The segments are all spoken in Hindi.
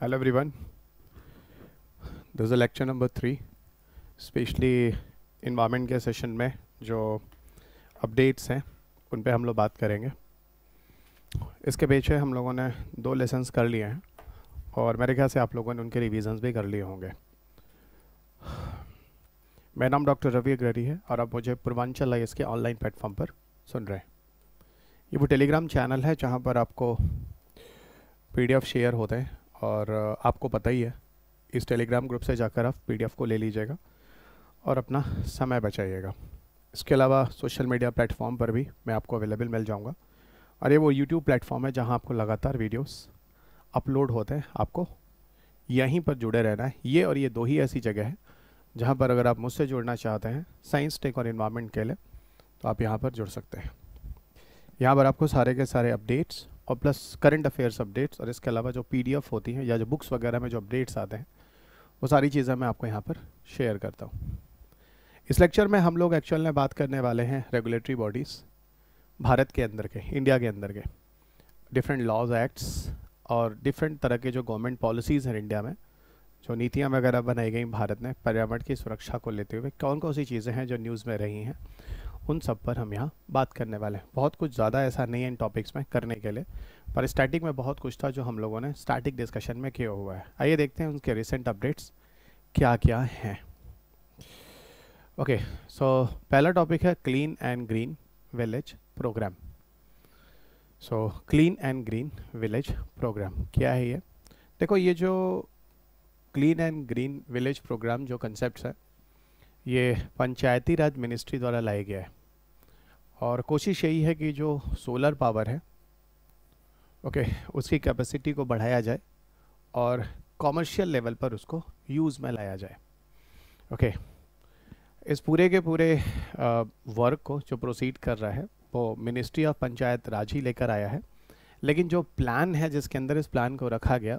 Hello everyone. This is lecture number three specially environment के सेशन में जो अपडेट्स हैं उन पर हम लोग बात करेंगे इसके पीछे हम लोगों ने दो लेसन्स कर लिए हैं और मेरे ख्याल से आप लोगों ने उनके रिविजन्स भी कर लिए होंगे मेरा नाम डॉक्टर रवि अग्ररी है और आप मुझे पूर्वांचल आई के ऑनलाइन प्लेटफॉर्म पर सुन रहे हैं ये वो टेलीग्राम चैनल है जहाँ पर आपको पीडीएफ शेयर होते हैं और आपको पता ही है इस टेलीग्राम ग्रुप से जाकर आप पीडीएफ को ले लीजिएगा और अपना समय बचाइएगा इसके अलावा सोशल मीडिया प्लेटफॉर्म पर भी मैं आपको अवेलेबल मिल जाऊँगा और ये वो यूट्यूब प्लेटफॉर्म है जहाँ आपको लगातार वीडियोस अपलोड होते हैं आपको यहीं पर जुड़े रहना है ये और ये दो ही ऐसी जगह है जहाँ पर अगर आप मुझसे जुड़ना चाहते हैं साइंस टेक और इन्वामेंट के लिए तो आप यहाँ पर जुड़ सकते हैं यहाँ पर आपको सारे के सारे अपडेट्स और प्लस करंट अफेयर्स अपडेट्स और इसके अलावा जो पीडीएफ होती हैं या जो बुक्स वगैरह में जो अपडेट्स आते हैं वो सारी चीज़ें मैं आपको यहाँ पर शेयर करता हूँ इस लेक्चर में हम लोग एक्चुअल में बात करने वाले हैं रेगुलेटरी बॉडीज़ भारत के अंदर के इंडिया के अंदर के डिफरेंट लॉज एक्ट्स और डिफरेंट तरह के जो गवर्नमेंट पॉलिसीज़ हैं इंडिया में जो नीतियाँ वगैरह बनाई गई भारत ने पर्यावरण की सुरक्षा को लेते हुए कौन कौन सी चीज़ें हैं जो न्यूज़ में रही हैं उन सब पर हम यहाँ बात करने वाले हैं बहुत कुछ ज़्यादा ऐसा नहीं है इन टॉपिक्स में करने के लिए पर स्टैटिक में बहुत कुछ था जो हम लोगों ने स्टैटिक डिस्कशन में किया हुआ है आइए देखते हैं उनके रिसेंट अपडेट्स क्या क्या हैं ओके सो पहला टॉपिक है clean and green village programme so clean and green village programme क्या है ये देखो ये जो clean and green village programme जो कंसेप्ट है ये पंचायती राज मिनिस्ट्री द्वारा लाया गया है और कोशिश यही है कि जो सोलर पावर है ओके उसकी कैपेसिटी को बढ़ाया जाए और कॉमर्शियल लेवल पर उसको यूज़ में लाया जाए ओके इस पूरे के पूरे वर्क को जो प्रोसीड कर रहा है वो मिनिस्ट्री ऑफ पंचायत राज ही लेकर आया है लेकिन जो प्लान है जिसके अंदर इस प्लान को रखा गया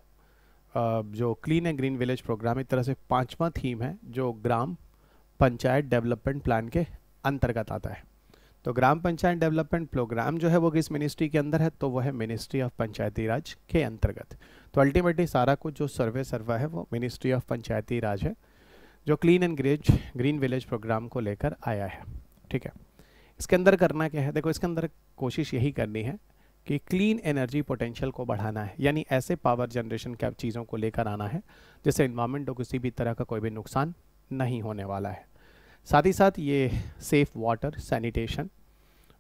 जो clean and green village programme एक तरह से पांचवा थीम है जो ग्राम पंचायत डेवलपमेंट प्लान के अंतर्गत आता है तो ग्राम पंचायत डेवलपमेंट प्रोग्राम जो है वो किस मिनिस्ट्री के अंदर है तो वो है मिनिस्ट्री ऑफ पंचायती राज के अंतर्गत तो अल्टीमेटली सारा कुछ जो सर्वे सर्वा है वो मिनिस्ट्री ऑफ पंचायती राज है जो clean and graze green village programme को लेकर आया है ठीक है इसके अंदर करना क्या है देखो इसके अंदर कोशिश यही करनी है कि क्लीन एनर्जी पोटेंशियल को बढ़ाना है यानी ऐसे पावर जनरेशन के चीज़ों को लेकर आना है जैसे इन्वायरमेंट को किसी भी तरह का कोई भी नुकसान नहीं होने वाला है साथ ही साथ ये safe water sanitation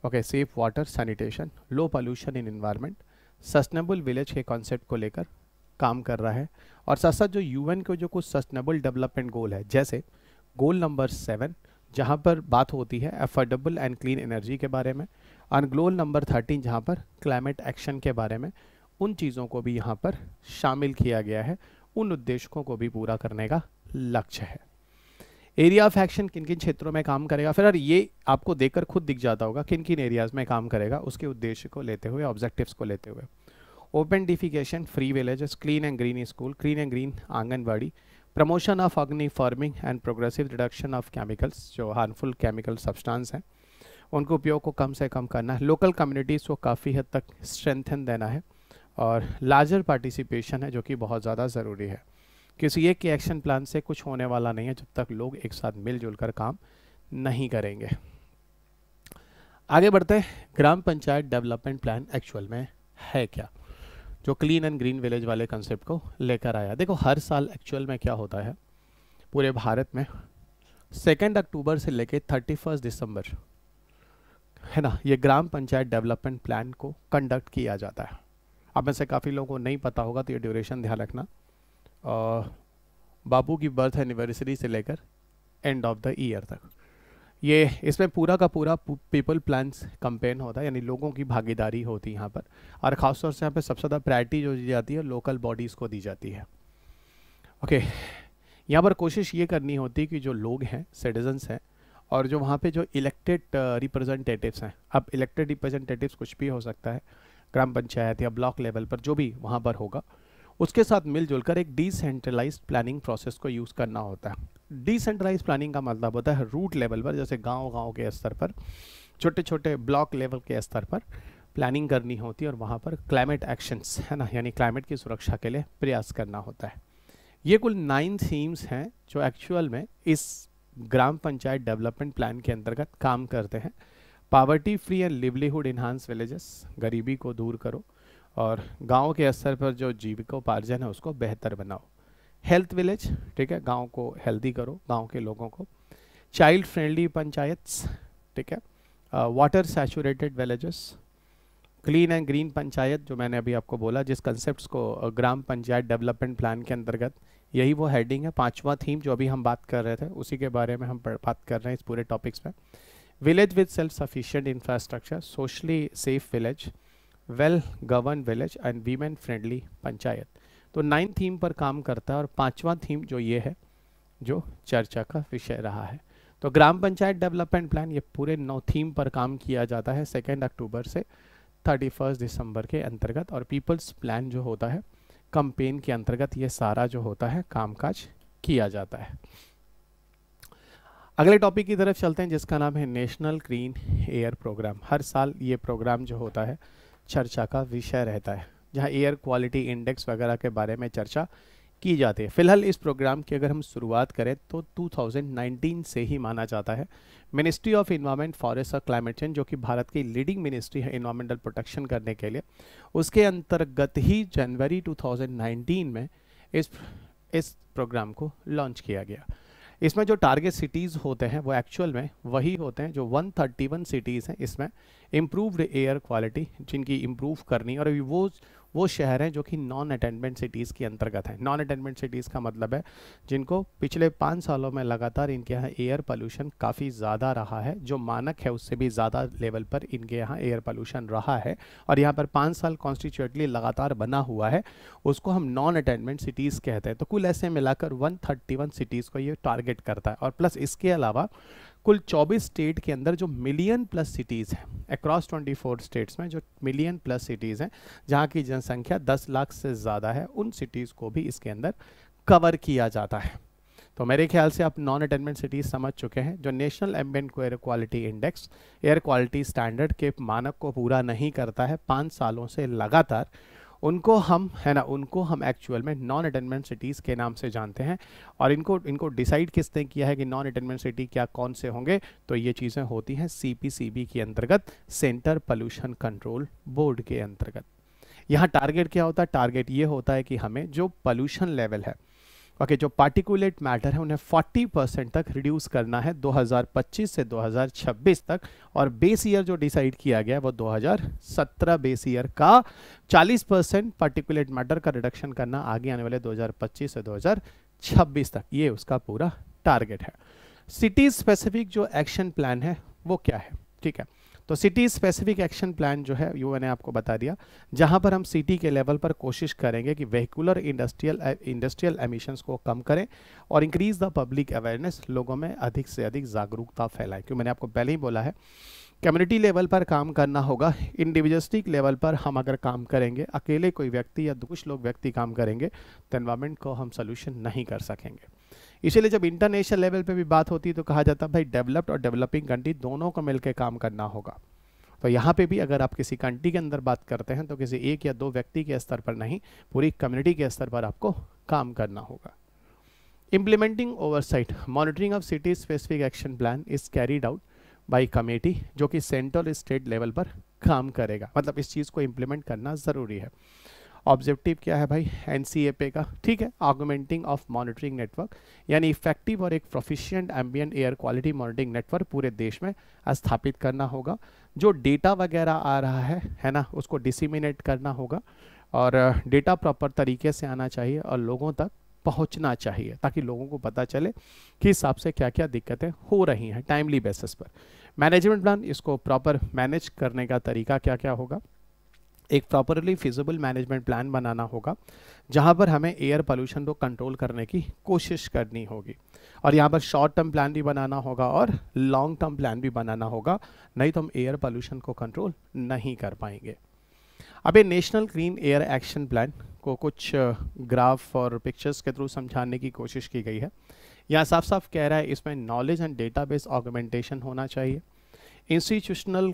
okay safe water sanitation low pollution in environment sustainable village के कॉन्सेप्ट को लेकर काम कर रहा है और साथ साथ जो यूएन के जो कुछ सस्टेनेबल डेवलपमेंट गोल है जैसे गोल नंबर सेवन जहाँ पर बात होती है अफोर्डेबल एंड क्लीन एनर्जी के बारे में और गोल नंबर थर्टीन जहाँ पर क्लाइमेट एक्शन के बारे में उन चीज़ों को भी यहाँ पर शामिल किया गया है उन उद्देश्यों को भी पूरा करने का लक्ष्य है एरिया ऑफ एक्शन किन किन क्षेत्रों में काम करेगा फिर ये आपको देखकर खुद दिख जाता होगा किन किन एरियाज में काम करेगा उसके उद्देश्य को लेते हुए ऑब्जेक्टिव्स को लेते हुए open defecation free villages clean and green school clean and green anganwadi promotion of organic farming and progressive reduction of chemicals जो हार्मफुल केमिकल सब्सटेंस हैं उनके उपयोग को कम से कम करना है लोकल कम्युनिटीज़ को काफ़ी हद तक स्ट्रेंथन देना है और लार्जर पार्टिसिपेशन है जो कि बहुत ज़्यादा ज़रूरी है किसी एक के एक्शन प्लान से कुछ होने वाला नहीं है जब तक लोग एक साथ मिलजुल कर काम नहीं करेंगे आगे बढ़ते हैं ग्राम पंचायत डेवलपमेंट प्लान एक्चुअल में है क्या जो क्लीन एंड ग्रीन विलेज वाले कंसेप्ट को लेकर आया देखो हर साल एक्चुअल में क्या होता है पूरे भारत में सेकेंड अक्टूबर से लेके थर्टी फर्स्ट दिसंबर है ना ये ग्राम पंचायत डेवलपमेंट प्लान को कंडक्ट किया जाता है आप में से काफ़ी लोगों को नहीं पता होगा तो ये ड्यूरेशन ध्यान रखना बाबू की बर्थ एनिवर्सरी से लेकर एंड ऑफ द ईयर तक ये इसमें पूरा का पूरा पीपल प्लान्स कंपेन होता है यानी लोगों की भागीदारी होती है यहाँ पर और ख़ासतौर से यहाँ पर सबसे ज़्यादा प्रायरिटी जो दी जाती है लोकल बॉडीज़ को दी जाती है ओके यहाँ पर कोशिश ये करनी होती है कि जो लोग हैं सिटीजन्स हैं और जो वहाँ पे जो इलेक्टेड रिप्रेजेंटेटिव्स uh, हैं अब इलेक्टेड रिप्रेजेंटेटिव्स कुछ भी हो सकता है ग्राम पंचायत या ब्लॉक लेवल पर जो भी वहाँ पर होगा उसके साथ मिलजुल कर एक डिसेंट्रलाइज प्लानिंग प्रोसेस को यूज़ करना होता है डिसेंट्रलाइज प्लानिंग का मतलब होता है रूट लेवल पर जैसे गाँव गाँव के स्तर पर छोटे छोटे ब्लॉक लेवल के स्तर पर प्लानिंग करनी होती है और वहाँ पर क्लाइमेट एक्शंस है ना यानी क्लाइमेट की सुरक्षा के लिए प्रयास करना होता है ये कुल नाइन थीम्स हैं जो एक्चुअल में इस ग्राम पंचायत डेवलपमेंट प्लान के अंतर्गत काम करते हैं poverty free and livelihood enhance villages गरीबी को दूर करो और गांव के स्तर पर जो जीविकोपार्जन है उसको बेहतर बनाओ हेल्थ विलेज ठीक है गांव को हेल्दी करो गांव के लोगों को चाइल्ड फ्रेंडली पंचायत्स ठीक है water saturated villages clean and green panchayat जो मैंने अभी आपको बोला जिस कंसेप्ट को ग्राम पंचायत डेवलपमेंट प्लान के अंतर्गत यही वो हेडिंग है पांचवा थीम जो अभी हम बात कर रहे थे उसी के बारे में हम बात कर रहे हैं इस पूरे टॉपिक्स में village with self sufficient infrastructure socially safe village well govern village and women friendly panchayat तो नाइन थीम पर काम करता है और पांचवा थीम जो ये है जो चर्चा का विषय रहा है तो ग्राम पंचायत डेवलपमेंट प्लान ये पूरे नौ थीम पर काम किया जाता है सेकेंड अक्टूबर से थर्टी फर्स्ट दिसंबर के अंतर्गत और पीपल्स प्लान जो होता है कंपेन के अंतर्गत ये सारा जो होता है कामकाज किया जाता है अगले टॉपिक की तरफ चलते हैं जिसका नाम है नेशनल ग्रीन एयर प्रोग्राम हर साल ये प्रोग्राम जो होता है चर्चा का विषय रहता है जहाँ एयर क्वालिटी इंडेक्स वगैरह के बारे में चर्चा की जाती है फिलहाल इस प्रोग्राम की अगर हम शुरुआत करें तो 2019 से ही माना जाता है मिनिस्ट्री ऑफ इन्वायरमेंट फॉरेस्ट और क्लाइमेट चेंज जो कि भारत की लीडिंग मिनिस्ट्री है इन्वायरमेंटल प्रोटेक्शन करने के लिए उसके अंतर्गत ही जनवरी 2019 में इस इस प्रोग्राम को लॉन्च किया गया इसमें जो टारगेट सिटीज़ होते हैं वो एक्चुअल में वही होते हैं जो 131 सिटीज़ हैं इसमें इम्प्रूव्ड एयर क्वालिटी जिनकी इम्प्रूव करनी और वो वो शहर हैं जो कि नॉन अटेंडमेंट सिटीज़ के अंतर्गत हैं नॉन अटेंडमेंट सिटीज़ का मतलब है जिनको पिछले पाँच सालों में लगातार इनके यहाँ एयर पोल्यूशन काफ़ी ज़्यादा रहा है जो मानक है उससे भी ज़्यादा लेवल पर इनके यहाँ एयर पोल्यूशन रहा है और यहाँ पर पाँच साल कॉन्स्टिट्यूटली लगातार बना हुआ है उसको हम नॉन अटेंडमेंट सिटीज़ कहते हैं तो कुल ऐसे मिलाकर वन सिटीज़ को ये टारगेट करता है और प्लस इसके अलावा कुल 24 स्टेट के अंदर जो मिलियन प्लस सिटीज़ हैं अक्रॉस 24 स्टेट्स में जो मिलियन प्लस सिटीज़ हैं जहाँ की जनसंख्या 10 लाख से ज़्यादा है उन सिटीज़ को भी इसके अंदर कवर किया जाता है तो मेरे ख्याल से आप नॉन अटेनमेंट सिटीज़ समझ चुके हैं जो national ambient air quality index air quality standard के मानक को पूरा नहीं करता है पाँच सालों से लगातार उनको हम है ना उनको हम एक्चुअल में नॉन अटेनमेंट सिटीज़ के नाम से जानते हैं और इनको इनको डिसाइड किसने किया है कि नॉन अटेनमेंट सिटी क्या कौन से होंगे तो ये चीज़ें होती हैं सी के अंतर्गत सेंटर पोल्यूशन कंट्रोल बोर्ड के अंतर्गत यहाँ टारगेट क्या होता है टारगेट ये होता है कि हमें जो पॉल्यूशन लेवल है ओके okay, जो पार्टिकुलेट मैटर है उन्हें 40 परसेंट तक रिड्यूस करना है 2025 से 2026 तक और बेस ईयर जो डिसाइड किया गया है वो 2017 बेस ईयर का 40 परसेंट पार्टिकुलेट मैटर का रिडक्शन करना आगे आने वाले 2025 से 2026 तक ये उसका पूरा टारगेट है सिटी स्पेसिफिक जो एक्शन प्लान है वो क्या है ठीक है तो सिटी स्पेसिफिक एक्शन प्लान जो है यू मैंने आपको बता दिया जहां पर हम सिटी के लेवल पर कोशिश करेंगे कि वेहिकुलर इंडस्ट्रियल इंडस्ट्रियल एमिशंस को कम करें और इंक्रीज द पब्लिक अवेयरनेस लोगों में अधिक से अधिक जागरूकता फैलाएं क्यों मैंने आपको पहले ही बोला है कम्युनिटी लेवल पर काम करना होगा इंडिविजुअलिस्टिक लेवल पर हम अगर काम करेंगे अकेले कोई व्यक्ति या कुछ लोग व्यक्ति काम करेंगे तो इन्वायरमेंट को हम सोल्यूशन नहीं कर सकेंगे इसीलिए जब इंटरनेशनल लेवल पे भी बात होती है तो कहा जाता है भाई डेवलप्ड और डेवलपिंग कंट्री दोनों को मिलकर काम करना होगा तो यहाँ पे भी अगर आप किसी कंट्री के अंदर बात करते हैं तो किसी एक या दो व्यक्ति के स्तर पर नहीं पूरी कम्युनिटी के स्तर पर आपको काम करना होगा implementing oversight monitoring of city specific action plan is carried out by committee जो कि सेंट्रल स्टेट लेवल पर काम करेगा मतलब इस चीज़ को इम्प्लीमेंट करना ज़रूरी है ऑब्जेक्टिव क्या है भाई एन पे का ठीक है आर्गोमेंटिंग ऑफ मॉनिटरिंग नेटवर्क यानी इफेक्टिव और एक proficient ambient air quality monitoring network पूरे देश में स्थापित करना होगा जो डेटा वगैरह आ रहा है है ना उसको डिसिमिनेट करना होगा और डेटा प्रॉपर तरीके से आना चाहिए और लोगों तक पहुंचना चाहिए ताकि लोगों को पता चले कि हिसाब से क्या क्या दिक्कतें हो रही हैं टाइमली बेसिस पर मैनेजमेंट प्लान इसको प्रॉपर मैनेज करने का तरीका क्या क्या होगा एक प्रॉपरली फिजिबल मैनेजमेंट प्लान बनाना होगा जहाँ पर हमें एयर पोल्यूशन को कंट्रोल करने की कोशिश करनी होगी और यहाँ पर शॉर्ट टर्म प्लान भी बनाना होगा और लॉन्ग टर्म प्लान भी बनाना होगा नहीं तो हम एयर पोल्यूशन को कंट्रोल नहीं कर पाएंगे अब ये national green air action plan को कुछ ग्राफ uh, और पिक्चर्स के थ्रू समझाने की कोशिश की गई है यहाँ साफ साफ कह रहा है इसमें नॉलेज एंड डेटाबेस ऑगमेंटेशन होना चाहिए इंस्टीट्यूशनल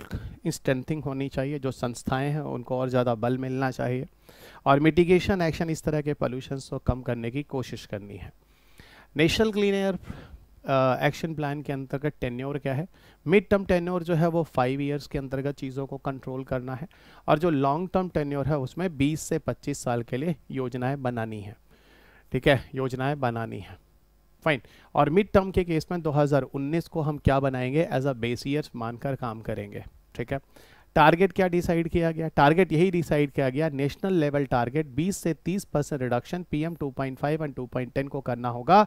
स्ट्रेंथिंग होनी चाहिए जो संस्थाएं हैं उनको और ज़्यादा बल मिलना चाहिए और मिटिगेशन एक्शन इस तरह के पॉल्यूशन को कम करने की कोशिश करनी है national clean air action plan के अंतर्गत टेन्योर क्या है मिड टर्म टेन्योर जो है वो फाइव ईयर्स के अंतर्गत चीज़ों को कंट्रोल करना है और जो लॉन्ग टर्म टेन्योर है उसमें बीस से पच्चीस साल के लिए योजनाएँ बनानी है ठीक है योजनाएँ बनानी है फाइन और मिड टर्म के केस में 2019 को हम क्या बनाएंगे एज अ बेस ईयर मानकर काम करेंगे ठीक है टारगेट क्या डिसाइड किया गया टारगेट यही डिसाइड किया गया नेशनल लेवल टारगेट 20 से 30 परसेंट रिडक्शन पीएम 2.5 एंड 2.10 को करना होगा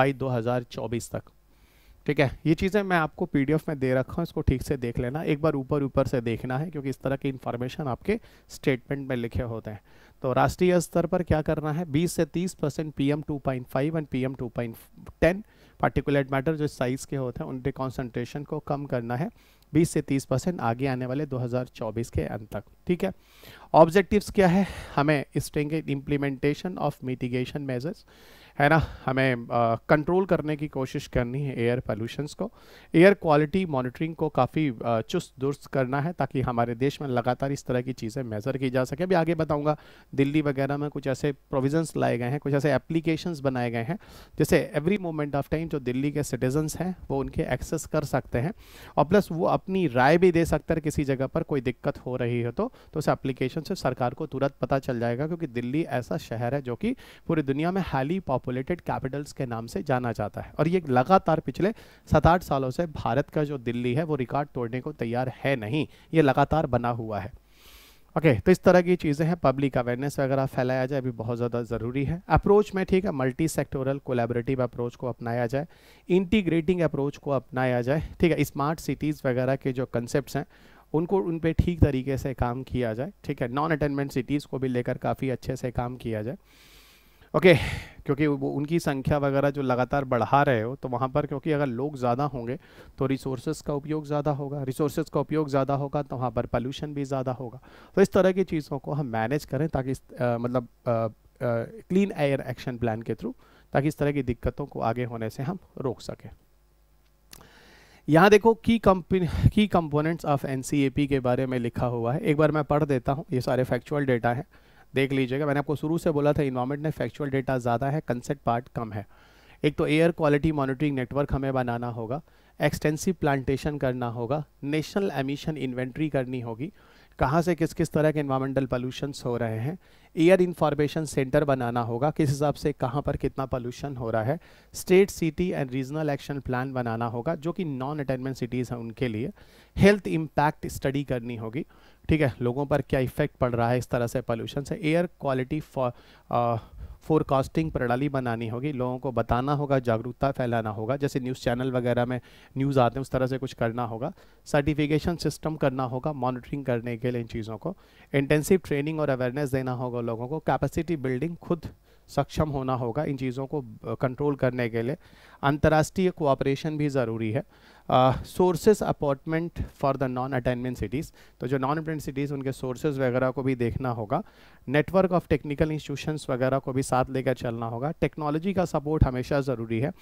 बाय 2024 तक ठीक है ये चीज़ें मैं आपको पीडीएफ में दे रखा हूँ इसको ठीक से देख लेना एक बार ऊपर ऊपर से देखना है क्योंकि इस तरह की इन्फॉर्मेशन आपके स्टेटमेंट में लिखे होते हैं तो राष्ट्रीय स्तर पर क्या करना है 20 से 30 percent P M two point five and P M two point ten particulate matter जो साइज़ के होते हैं उनके कॉन्सेंट्रेशन को कम करना है 20 से 30 परसेंट आगे आने वाले 2024 के अंत तक ठीक है ऑब्जेक्टिव्स क्या है हमें strength implementation of mitigation measures है ना हमें कंट्रोल करने की कोशिश करनी है एयर पोल्यूशंस को एयर क्वालिटी मॉनिटरिंग को काफ़ी चुस्त दुरुस्त करना है ताकि हमारे देश में लगातार इस तरह की चीज़ें मेज़र की जा सके अभी आगे बताऊँगा दिल्ली वगैरह में कुछ ऐसे प्रोविजंस लाए गए हैं कुछ ऐसे एप्लीकेशंस बनाए गए हैं जैसे एवरी मोमेंट ऑफ टाइम जो दिल्ली के सिटीजन्स हैं वो उनके एक्सेस कर सकते हैं और प्लस वो अपनी राय भी दे सकते हैं किसी जगह पर कोई दिक्कत हो रही हो तो, तो उस एप्लीकेशन से सरकार को तुरंत पता चल जाएगा क्योंकि दिल्ली ऐसा शहर है जो कि पूरी दुनिया में हाईली पॉपुलर पॉपुलेटेड कैपिटल्स के नाम से जाना जाता है और ये लगातार पिछले सात आठ सालों से भारत का जो दिल्ली है वो रिकॉर्ड तोड़ने को तैयार है नहीं ये लगातार बना हुआ है ओके okay, तो इस तरह की चीज़ें हैं पब्लिक अवेयरनेस वगैरह फैलाया जाए अभी बहुत ज़्यादा ज़रूरी है अप्रोच में ठीक है मल्टी सेक्टोरल कोलेबरेटिव अप्रोच को अपनाया जाए इंटीग्रेटिंग अप्रोच को अपनाया जाए ठीक है स्मार्ट सिटीज़ वगैरह के जो कंसेप्ट हैं उनको उन पर ठीक तरीके से काम किया जाए ठीक है नॉन अटेनमेंट सिटीज़ को भी लेकर काफ़ी अच्छे से काम किया जाए ओके क्योंकि क्योंकि उनकी संख्या वगैरह जो लगातार बढ़ा रहे हो तो वहाँ पर क्योंकि अगर लोग ज़्यादा होंगे तो रिसोर्सेज का उपयोग ज़्यादा होगा रिसोर्सेज का उपयोग ज़्यादा होगा तो वहाँ पर पोल्यूशन भी ज़्यादा होगा तो इस तरह की चीज़ों को हम मैनेज करें ताकि इस, आ, मतलब क्लीन एयर एक्शन प्लान के थ्रू ताकि इस तरह की दिक्कतों को आगे होने से हम रोक सकें यहाँ देखो की कंपनी की कंपोनेंट्स ऑफ एन के बारे में लिखा हुआ है एक बार मैं पढ़ देता हूँ ये सारे फैक्चुअल डेटा हैं देख लीजिएगा मैंने आपको शुरू से बोला था इन्वायरमेंट में फैक्चुअल डेटा ज़्यादा है कंसेप्ट पार्ट कम है एक तो एयर क्वालिटी मॉनिटरिंग नेटवर्क हमें बनाना होगा एक्सटेंसिव प्लांटेशन करना होगा नेशनल एमिशन इन्वेंट्री करनी होगी कहाँ से किस किस तरह के इन्वायरमेंटल पॉल्यूशंस हो रहे हैं एयर इन्फॉर्मेशन सेंटर बनाना होगा किस हिसाब से कहाँ पर कितना पॉल्यूशन हो रहा है state city and regional action plan बनाना होगा जो कि नॉन अटेनमेंट सिटीज़ हैं उनके लिए हेल्थ इम्पैक्ट स्टडी करनी होगी ठीक है लोगों पर क्या इफेक्ट पड़ रहा है इस तरह से पोल्यूशन से एयर क्वालिटी फोरकास्टिंग प्रणाली बनानी होगी लोगों को बताना होगा जागरूकता फैलाना होगा जैसे न्यूज़ चैनल वगैरह में न्यूज़ आते हैं उस तरह से कुछ करना होगा सर्टिफिकेशन सिस्टम करना होगा मॉनिटरिंग करने के लिए इन चीज़ों को इंटेंसिव ट्रेनिंग और अवेयरनेस देना होगा लोगों को कैपेसिटी बिल्डिंग खुद सक्षम होना होगा इन चीज़ों को कंट्रोल करने के लिए अंतर्राष्ट्रीय कोऑपरेशन भी ज़रूरी है sources appointment for the non attainment cities तो जो नॉन अटेनमेंट सिटीज़ उनके सोर्सेज वगैरह को भी देखना होगा नेटवर्क ऑफ टेक्निकल इंस्टीट्यूशंस वगैरह को भी साथ लेकर चलना होगा टेक्नोलॉजी का सपोर्ट हमेशा ज़रूरी है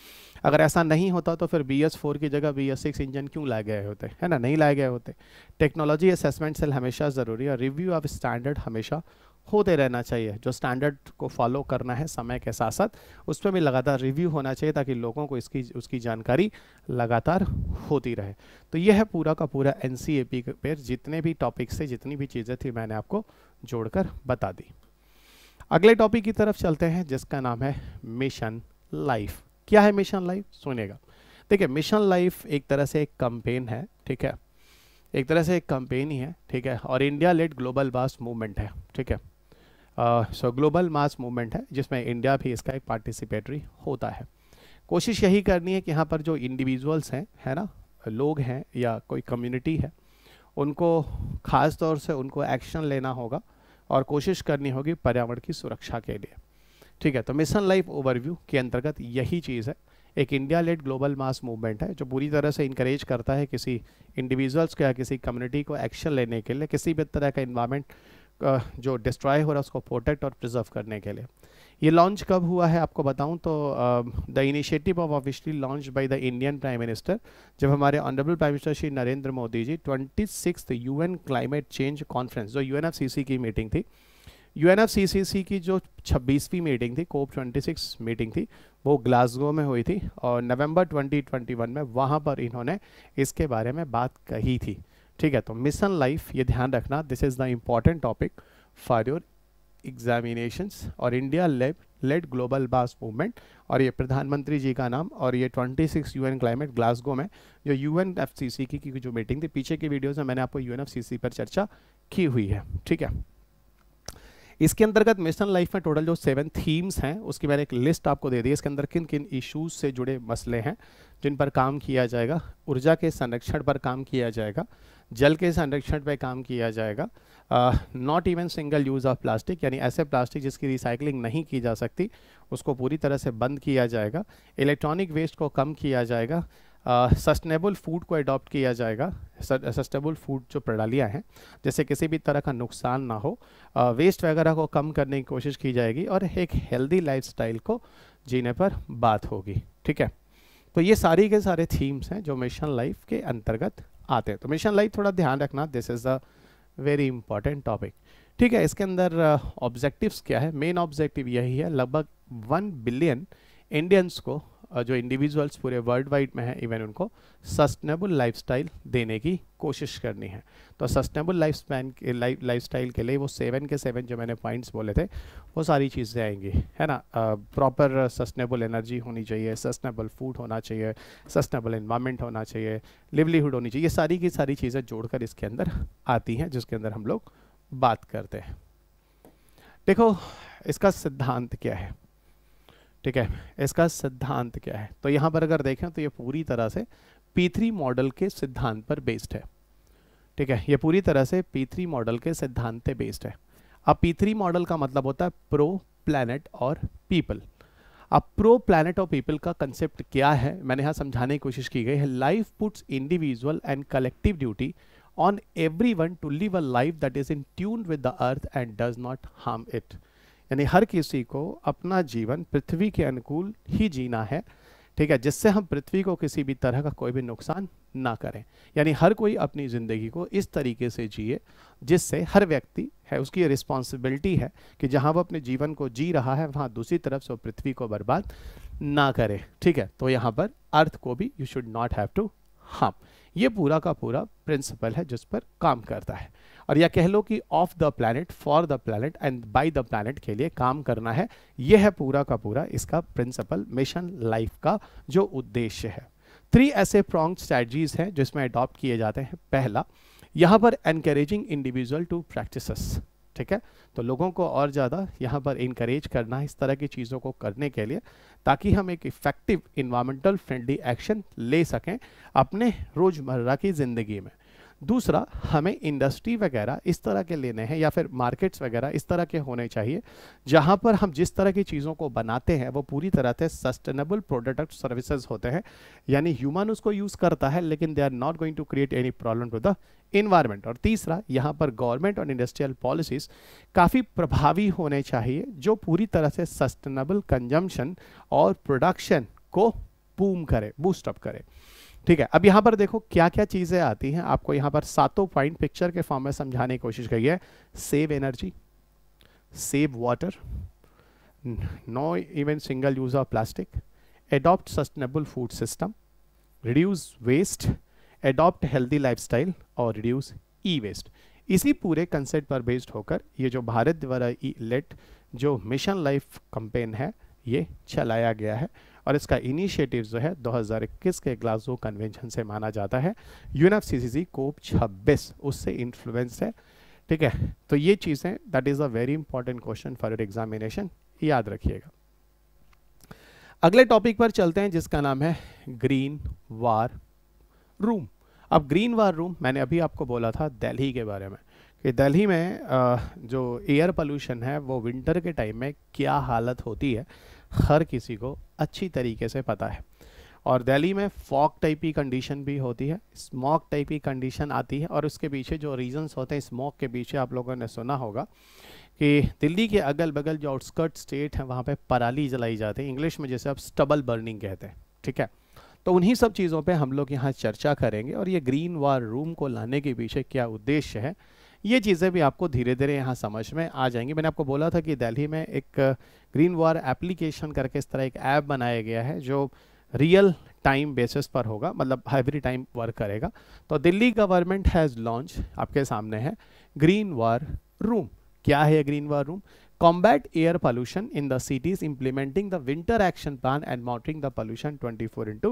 अगर ऐसा नहीं होता तो फिर बी एस फोर की जगह बी एस सिक्स इंजन क्यों लाए गए होते है ना नहीं लाए गए होते टेक्नोलॉजी असेसमेंट सेल हमेशा ज़रूरी है रिव्यू ऑफ स्टैंडर्ड हमेशा होते रहना चाहिए जो स्टैंडर्ड को फॉलो करना है समय के साथ साथ उस पर भी लगातार रिव्यू होना चाहिए ताकि लोगों को इसकी उसकी जानकारी लगातार होती रहे तो यह है पूरा का पूरा एन सी ए पी पर जितने भी टॉपिक्स थे जितनी भी चीज़ें थी मैंने आपको जोड़कर बता दी अगले टॉपिक की तरफ चलते हैं जिसका नाम है मिशन लाइफ क्या है मिशन लाइफ सुनेगा देखिए मिशन लाइफ एक तरह से एक कंपेन है ठीक है एक तरह से एक कंपेन ही है ठीक है और India led global mass movement है ठीक है सो ग्लोबल मास मूवमेंट है जिसमें इंडिया भी इसका एक पार्टिसिपेटरी होता है कोशिश यही करनी है कि यहाँ पर जो इंडिविजुअल्स हैं है ना लोग हैं या कोई कम्युनिटी है उनको ख़ास तौर से उनको एक्शन लेना होगा और कोशिश करनी होगी पर्यावरण की सुरक्षा के लिए ठीक है तो मिशन लाइफ ओवरव्यू के अंतर्गत यही चीज़ है एक India led global mass movement है जो पूरी तरह से इंकरेज करता है किसी इंडिविजुअल्स को या किसी कम्युनिटी को एक्शन लेने के लिए किसी भी तरह का इन्वायरमेंट जो डिस्ट्रॉय हो रहा है उसको प्रोटेक्ट और प्रिजर्व करने के लिए ये लॉन्च कब हुआ है आपको बताऊं तो the initiative of officially launch by the Indian prime minister जब हमारे honourable prime minister Shri Narendra Modi ji twenty six UN climate change conference जो यू की मीटिंग थी यू की जो छब्बीसवीं मीटिंग थी कोप ट्वेंटी मीटिंग थी वो ग्लासगो में हुई थी और नवंबर 2021 में वहाँ पर इन्होंने इसके बारे में बात कही थी ठीक है तो मिशन लाइफ ये ध्यान रखना this is the important topic for your examination और इंडिया लेब लेड ग्लोबल बास मूवमेंट और ये प्रधानमंत्री जी का नाम और ये 26 यूएन क्लाइमेट ग्लासगो में जो यूएन एफसीसी की, की जो मीटिंग थी पीछे की वीडियोज में मैंने आपको यूएनएफसीसी पर चर्चा की हुई है ठीक है इसके अंतर्गत मिशन लाइफ में टोटल जो सेवन थीम्स हैं उसकी मैंने एक लिस्ट आपको दे दी इसके अंदर किन किन इश्यूज से जुड़े मसले हैं जिन पर काम किया जाएगा ऊर्जा के संरक्षण पर काम किया जाएगा जल के संरक्षण पर काम किया जाएगा not even single use of plastic यानी ऐसे प्लास्टिक जिसकी रिसाइकलिंग नहीं की जा सकती उसको पूरी तरह से बंद किया जाएगा इलेक्ट्रॉनिक वेस्ट को कम किया जाएगा सस्टेनेबल फूड को अडॉप्ट किया जाएगा सस्टेनेबल फूड जो प्रणालियाँ हैं जैसे किसी भी तरह का नुकसान ना हो वेस्ट वगैरह को कम करने की कोशिश की जाएगी और एक हेल्दी लाइफ को जीने पर बात होगी ठीक है तो ये सारी के सारे थीम्स हैं जो मिशन लाइफ के अंतर्गत आते हैं तो मिशन लाइफ थोड़ा ध्यान रखना this is a very important topic ठीक है इसके अंदर ऑब्जेक्टिव्स uh, क्या है मेन ऑब्जेक्टिव यही है लगभग वन बिलियन इंडियंस को uh, जो इंडिविजुअल्स पूरे वर्ल्ड वाइड में हैं इवन उनको सस्टेनेबल लाइफस्टाइल देने की कोशिश करनी है तो sustainable life span life life के लिए वो सेवन के सेवन जो मैंने पॉइंट्स बोले थे वो सारी चीज़ें आएंगी है ना प्रॉपर सस्टेनेबल एनर्जी होनी चाहिए सस्टेनेबल फूड होना चाहिए सस्टेनेबल इन्वामेंट होना चाहिए लिवलीहुड होनी चाहिए ये सारी की सारी चीज़ें जोड़कर इसके अंदर आती हैं जिसके अंदर हम लोग बात करते हैं देखो इसका सिद्धांत क्या है ठीक है इसका सिद्धांत क्या है तो यहाँ पर अगर देखें तो ये पूरी तरह से पी मॉडल के सिद्धांत पर बेस्ड है ठीक है ये पूरी तरह से पी मॉडल के सिद्धांत पर बेस्ड है अब पी थ्री मॉडल का मतलब होता है प्रो प्लानट और पीपल अब प्रो प्लानट और पीपल का कंसेप्ट क्या है मैंने यहाँ समझाने की कोशिश की गई है life puts individual and collective duty every one to live a life that is in tune with the earth and does not harm it यानी हर किसी को अपना जीवन पृथ्वी के अनुकूल ही जीना है ठीक है जिससे हम पृथ्वी को किसी भी तरह का कोई भी नुकसान ना करें यानी हर कोई अपनी ज़िंदगी को इस तरीके से जिए जिससे हर व्यक्ति है उसकी रिस्पॉन्सिबिलिटी है कि जहाँ वो अपने जीवन को जी रहा है वहाँ दूसरी तरफ से वो पृथ्वी को बर्बाद ना करें ठीक है तो यहाँ पर अर्थ को भी you should not have to हम ये पूरा का पूरा प्रिंसिपल है जिस पर काम करता है और या कह लो कि of the planet for the planet and by the planet के लिए काम करना है यह है पूरा का पूरा इसका प्रिंसिपल मिशन लाइफ का जो उद्देश्य है थ्री ऐसे प्रॉन्ग स्ट्रैटीज हैं जिसमें अडॉप्ट किए जाते हैं पहला यहाँ पर एनकरेजिंग इंडिविजुअल टू प्रैक्टिस ठीक है तो लोगों को और ज़्यादा यहाँ पर इंकरेज करना है इस तरह की चीज़ों को करने के लिए ताकि हम एक इफ़ेक्टिव इन्वामेंटल फ्रेंडली एक्शन ले सकें अपने रोज़मर्रा की ज़िंदगी में दूसरा हमें इंडस्ट्री वगैरह इस तरह के लेने हैं या फिर मार्केट्स वगैरह इस तरह के होने चाहिए जहां पर हम जिस तरह की चीज़ों को बनाते हैं वो पूरी तरह से सस्टेनेबल प्रोडक्ट सर्विसेज होते हैं यानी ह्यूमन उसको यूज़ करता है लेकिन they are not going to create any problem to the environment और तीसरा यहाँ पर गवर्नमेंट और इंडस्ट्रियल पॉलिसीज़ काफ़ी प्रभावी होने चाहिए जो पूरी तरह से सस्टेनेबल कंजम्पशन और प्रोडक्शन को बूम करे बूस्टअप करे ठीक है अब यहां पर देखो क्या क्या चीज़ें आती हैं आपको यहां पर सातों पॉइंट पिक्चर के फॉर्म में समझाने की कोशिश करी है save energy save water no even single use of plastic adopt sustainable food system reduce waste adopt healthy life और रिड्यूस ई वेस्ट इसी पूरे कंसेप्ट पर बेस्ड होकर ये जो भारत द्वारा ई e-, लेट जो मिशन लाइफ कंपेन है ये चलाया गया है और इसका इनिशिएटिव जो है 2021 के ग्लासगो कन्वेंशन से माना जाता है यूएनएफसीसीसी कोप 26 उससे इन्फ्लुएंस है ठीक है तो ये चीज़ें that is a very important question for your examination याद रखिएगा अगले टॉपिक पर चलते हैं जिसका नाम है ग्रीन वार रूम अब ग्रीन वार रूम मैंने अभी आपको बोला था दिल्ली के बारे में कि दिल्ली में जो एयर पोल्यूशन है वो विंटर के टाइम में क्या हालत होती है हर किसी को अच्छी तरीके से पता है और दिल्ली में फॉक टाइप की कंडीशन भी होती है स्मॉक टाइप की कंडीशन आती है और उसके पीछे जो रीजंस होते हैं स्मॉक के पीछे आप लोगों ने सुना होगा कि दिल्ली के अगल बगल जो आउटस्कर्ट स्टेट हैं वहाँ पे पराली जलाई जाती है इंग्लिश में जैसे आप स्टबल बर्निंग कहते हैं ठीक है तो उन्हीं सब चीज़ों पर हम लोग यहाँ चर्चा करेंगे और ये ग्रीन वार रूम को लाने के पीछे क्या उद्देश्य है ये चीज़ें भी आपको धीरे धीरे यहाँ समझ में आ जाएंगी मैंने आपको बोला था कि दिल्ली में एक ग्रीन वॉर एप्लीकेशन करके इस तरह एक ऐप बनाया गया है जो रियल टाइम बेसिस पर होगा मतलब एवरी टाइम वर्क करेगा तो दिल्ली गवर्नमेंट हैज़ लॉन्च आपके सामने है ग्रीन वॉर रूम क्या है green war room combat air pollution in the cities implementing the winter action plan and monitoring the pollution 24 into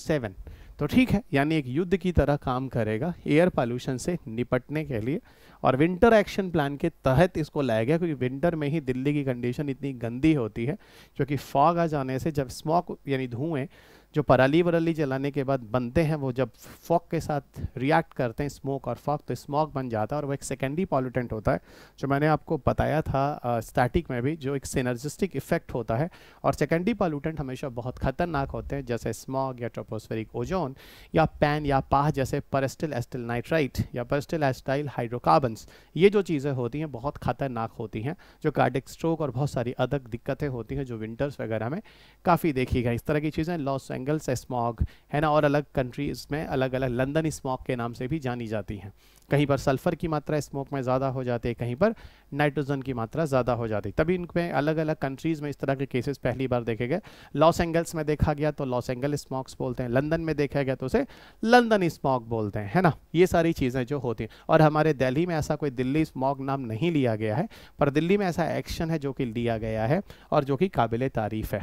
7 तो ठीक है यानी एक युद्ध की तरह काम करेगा एयर पॉल्यूशन से निपटने के लिए और विंटर एक्शन प्लान के तहत इसको लाया गया क्योंकि विंटर में ही दिल्ली की कंडीशन इतनी गंदी होती है क्योंकि फॉग आ जाने से जब स्मॉक यानी धुएं जो पराली वराली जलाने के बाद बनते हैं वो जब फॉक के साथ रिएक्ट करते हैं स्मोक और फॉक तो स्मोक बन जाता है और वो एक सेकेंडरी पॉल्यूटेंट होता है जो मैंने आपको बताया था स्टैटिक में भी जो एक सेनर्जिस्टिक इफेक्ट होता है और सेकेंडरी पॉल्यूटेंट हमेशा बहुत खतरनाक होते हैं जैसे स्मॉग या ट्रोपोस्फेरिक ओजोन या पैन या पाह जैसे परेस्टल एस्टिल नाइट्राइट या परस्टिल एस्टाइल हाइड्रोकार्बन्स ये जो चीज़ें होती हैं बहुत खतरनाक होती हैं जो कार्डिक स्ट्रोक और बहुत सारी अदक दिक्कतें होती हैं जो विंटर्स वगैरह में काफ़ी देखी गई इस तरह की चीज़ें लॉस बेंगल्स स्मॉग है ना और अलग कंट्रीज़ में अलग अलग लंदन स्मॉग के नाम से भी जानी जाती हैं कहीं पर सल्फ़र की मात्रा स्मोक में ज़्यादा हो जाती है कहीं पर नाइट्रोजन की मात्रा ज़्यादा हो जाती है तभी इनमें अलग अलग कंट्रीज़ में इस तरह के केसेस पहली बार देखे गए लॉस एंगल्स में देखा गया तो लॉस एंगल स्मॉक्स बोलते हैं लंदन में देखा गया तो उसे लंदन स्मॉक बोलते हैं है ना ये सारी चीज़ें जो होती हैं और हमारे दिल्ली में ऐसा कोई दिल्ली स्मॉक नाम नहीं लिया गया है पर दिल्ली में ऐसा एक्शन है जो कि लिया गया है और जो कि काबिल तारीफ़ है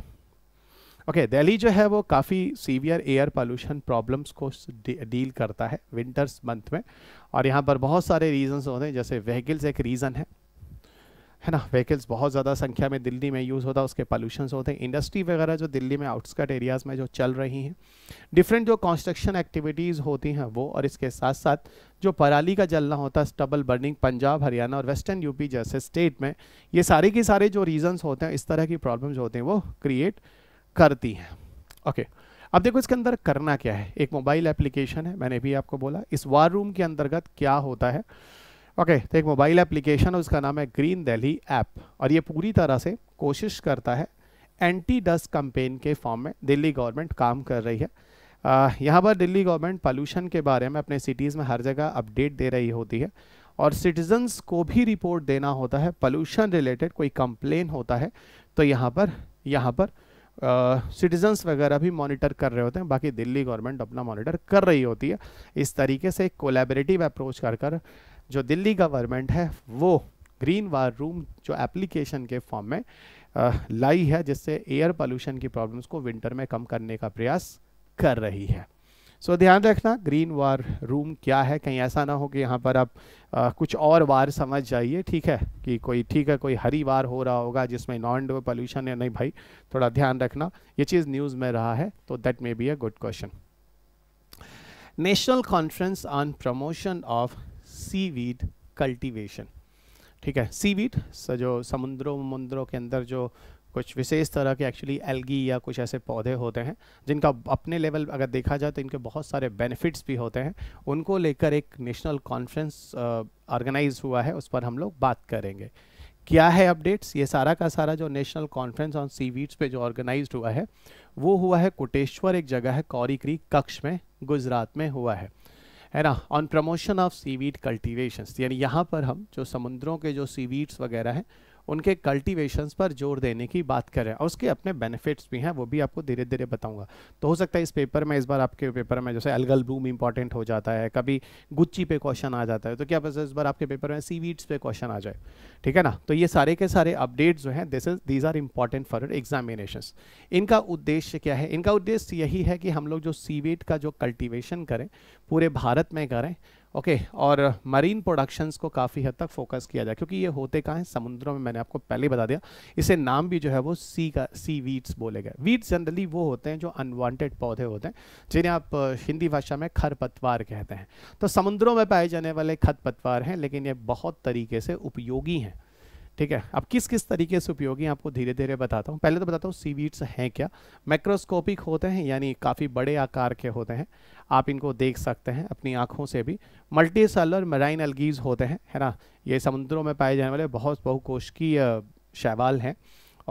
ओके दिल्ली जो है वो काफ़ी सीवियर एयर पॉल्यूशन प्रॉब्लम्स को डील करता है विंटर्स मंथ में और यहाँ पर बहुत सारे रीजंस होते हैं जैसे व्हीकल्स एक रीज़न है है ना व्हीकल्स बहुत ज़्यादा संख्या में दिल्ली में यूज़ होता है उसके पॉल्यूशंस होते हैं इंडस्ट्री वगैरह जो दिल्ली में आउटस्कर्ट एरियाज़ में जो चल रही हैं डिफरेंट जो कंस्ट्रक्शन एक्टिविटीज़ होती हैं वो और इसके साथ साथ जो पराली का जलना होता है स्टबल बर्निंग पंजाब हरियाणा और वेस्टर्न यूपी जैसे स्टेट में ये सारे के सारे जो रीज़न्स होते हैं इस तरह की प्रॉब्लम्स होते हैं वो क्रिएट करती हैं ओके okay. अब देखो इसके अंदर करना क्या है एक मोबाइल एप्लीकेशन है मैंने भी आपको बोला इस वार रूम के अंतर्गत क्या होता है ओके okay, तो एक मोबाइल एप्लीकेशन है उसका नाम है ग्रीन दिल्ली ऐप और ये पूरी तरह से कोशिश करता है एंटी डस्ट कंपेन के फॉर्म में दिल्ली गवर्नमेंट काम कर रही है यहाँ पर दिल्ली गवर्नमेंट पॉल्यूशन के बारे में अपने सिटीज़ में हर जगह अपडेट दे रही होती है और सिटीजन्स को भी रिपोर्ट देना होता है पॉल्यूशन रिलेटेड कोई कंप्लेन होता है तो यहाँ पर यहाँ पर सिटीजन्स वगैरह भी मॉनिटर कर रहे होते हैं बाकी दिल्ली गवर्नमेंट अपना मॉनिटर कर रही होती है इस तरीके से एक कोलेबरेटिव अप्रोच कर कर जो दिल्ली गवर्नमेंट है वो ग्रीन वार रूम जो एप्लीकेशन के फॉर्म में आ, लाई है जिससे एयर पोल्यूशन की प्रॉब्लम्स को विंटर में कम करने का प्रयास कर रही है सो ध्यान रखना ग्रीन वार रूम क्या है कहीं ऐसा ना हो कि यहाँ पर आप आ, कुछ और वार समझ जाइए ठीक है कि कोई ठीक है कोई हरी वार हो रहा होगा जिसमें नॉन डो पॉल्यूशन है नहीं भाई थोड़ा ध्यान रखना ये चीज़ न्यूज़ में रहा है तो that may be a good question national conference on promotion of sea cultivation cultivation ठीक है सी वीड जो समुद्रों मुंद्रों के अंदर जो कुछ विशेष तरह के एक्चुअली एल्गी या कुछ ऐसे पौधे होते हैं जिनका अपने लेवल अगर देखा जाए तो इनके बहुत सारे बेनिफिट्स भी होते हैं उनको लेकर एक नेशनल कॉन्फ्रेंस ऑर्गेनाइज हुआ है उस पर हम लोग बात करेंगे क्या है अपडेट्स ये सारा का सारा जो नेशनल कॉन्फ्रेंस ऑन सीवीड्स पे जो ऑर्गेनाइज हुआ है वो हुआ है कोटेश्वर एक जगह है कौरी क्रीक कक्ष में गुजरात में हुआ है है ना on promotion of seaweed cultivation यानी यहाँ पर हम जो समुद्रों के जो सीवीड्स वगैरह हैं उनके कल्टिवेशन पर जोर देने की बात करें और उसके अपने बेनिफिट्स भी हैं वो भी आपको धीरे धीरे बताऊंगा तो हो सकता है इस पेपर में इस बार आपके पेपर में जैसे अलगल ब्लूम इंपॉर्टेंट हो जाता है कभी गुच्ची पे क्वेश्चन आ जाता है तो क्या इस बार आपके पेपर में सीवीड्स पे क्वेश्चन आ जाए ठीक है ना तो ये सारे के सारे अपडेट जो हैं this is these are important for examination इनका उद्देश्य क्या है इनका उद्देश्य यही है कि हम लोग जो सीवीड का जो कल्टिवेशन करें पूरे भारत में करें ओके okay, और मरीन प्रोडक्शंस को काफ़ी हद तक फोकस किया जाए क्योंकि ये होते कहाँ हैं समुद्रों में मैंने आपको पहले बता दिया इसे नाम भी जो है वो सी का सी वीड्स बोले गए वीड्स जनरली वो होते हैं जो अनवांटेड पौधे होते हैं जिन्हें आप हिंदी भाषा में खरपतवार कहते हैं तो समुद्रों में पाए जाने वाले खरपतवार हैं लेकिन ये बहुत तरीके से उपयोगी हैं ठीक है अब किस किस तरीके से उपयोगी आपको धीरे धीरे बताता हूँ पहले तो बताता हूँ सीवीड्स हैं क्या मैक्रोस्कोपिक होते हैं यानी काफ़ी बड़े आकार के होते हैं आप इनको देख सकते हैं अपनी आँखों से भी मल्टी सेलर मराइन अलगीज होते हैं है ना ये समुद्रों में पाए जाने वाले बहुत की शैवाल हैं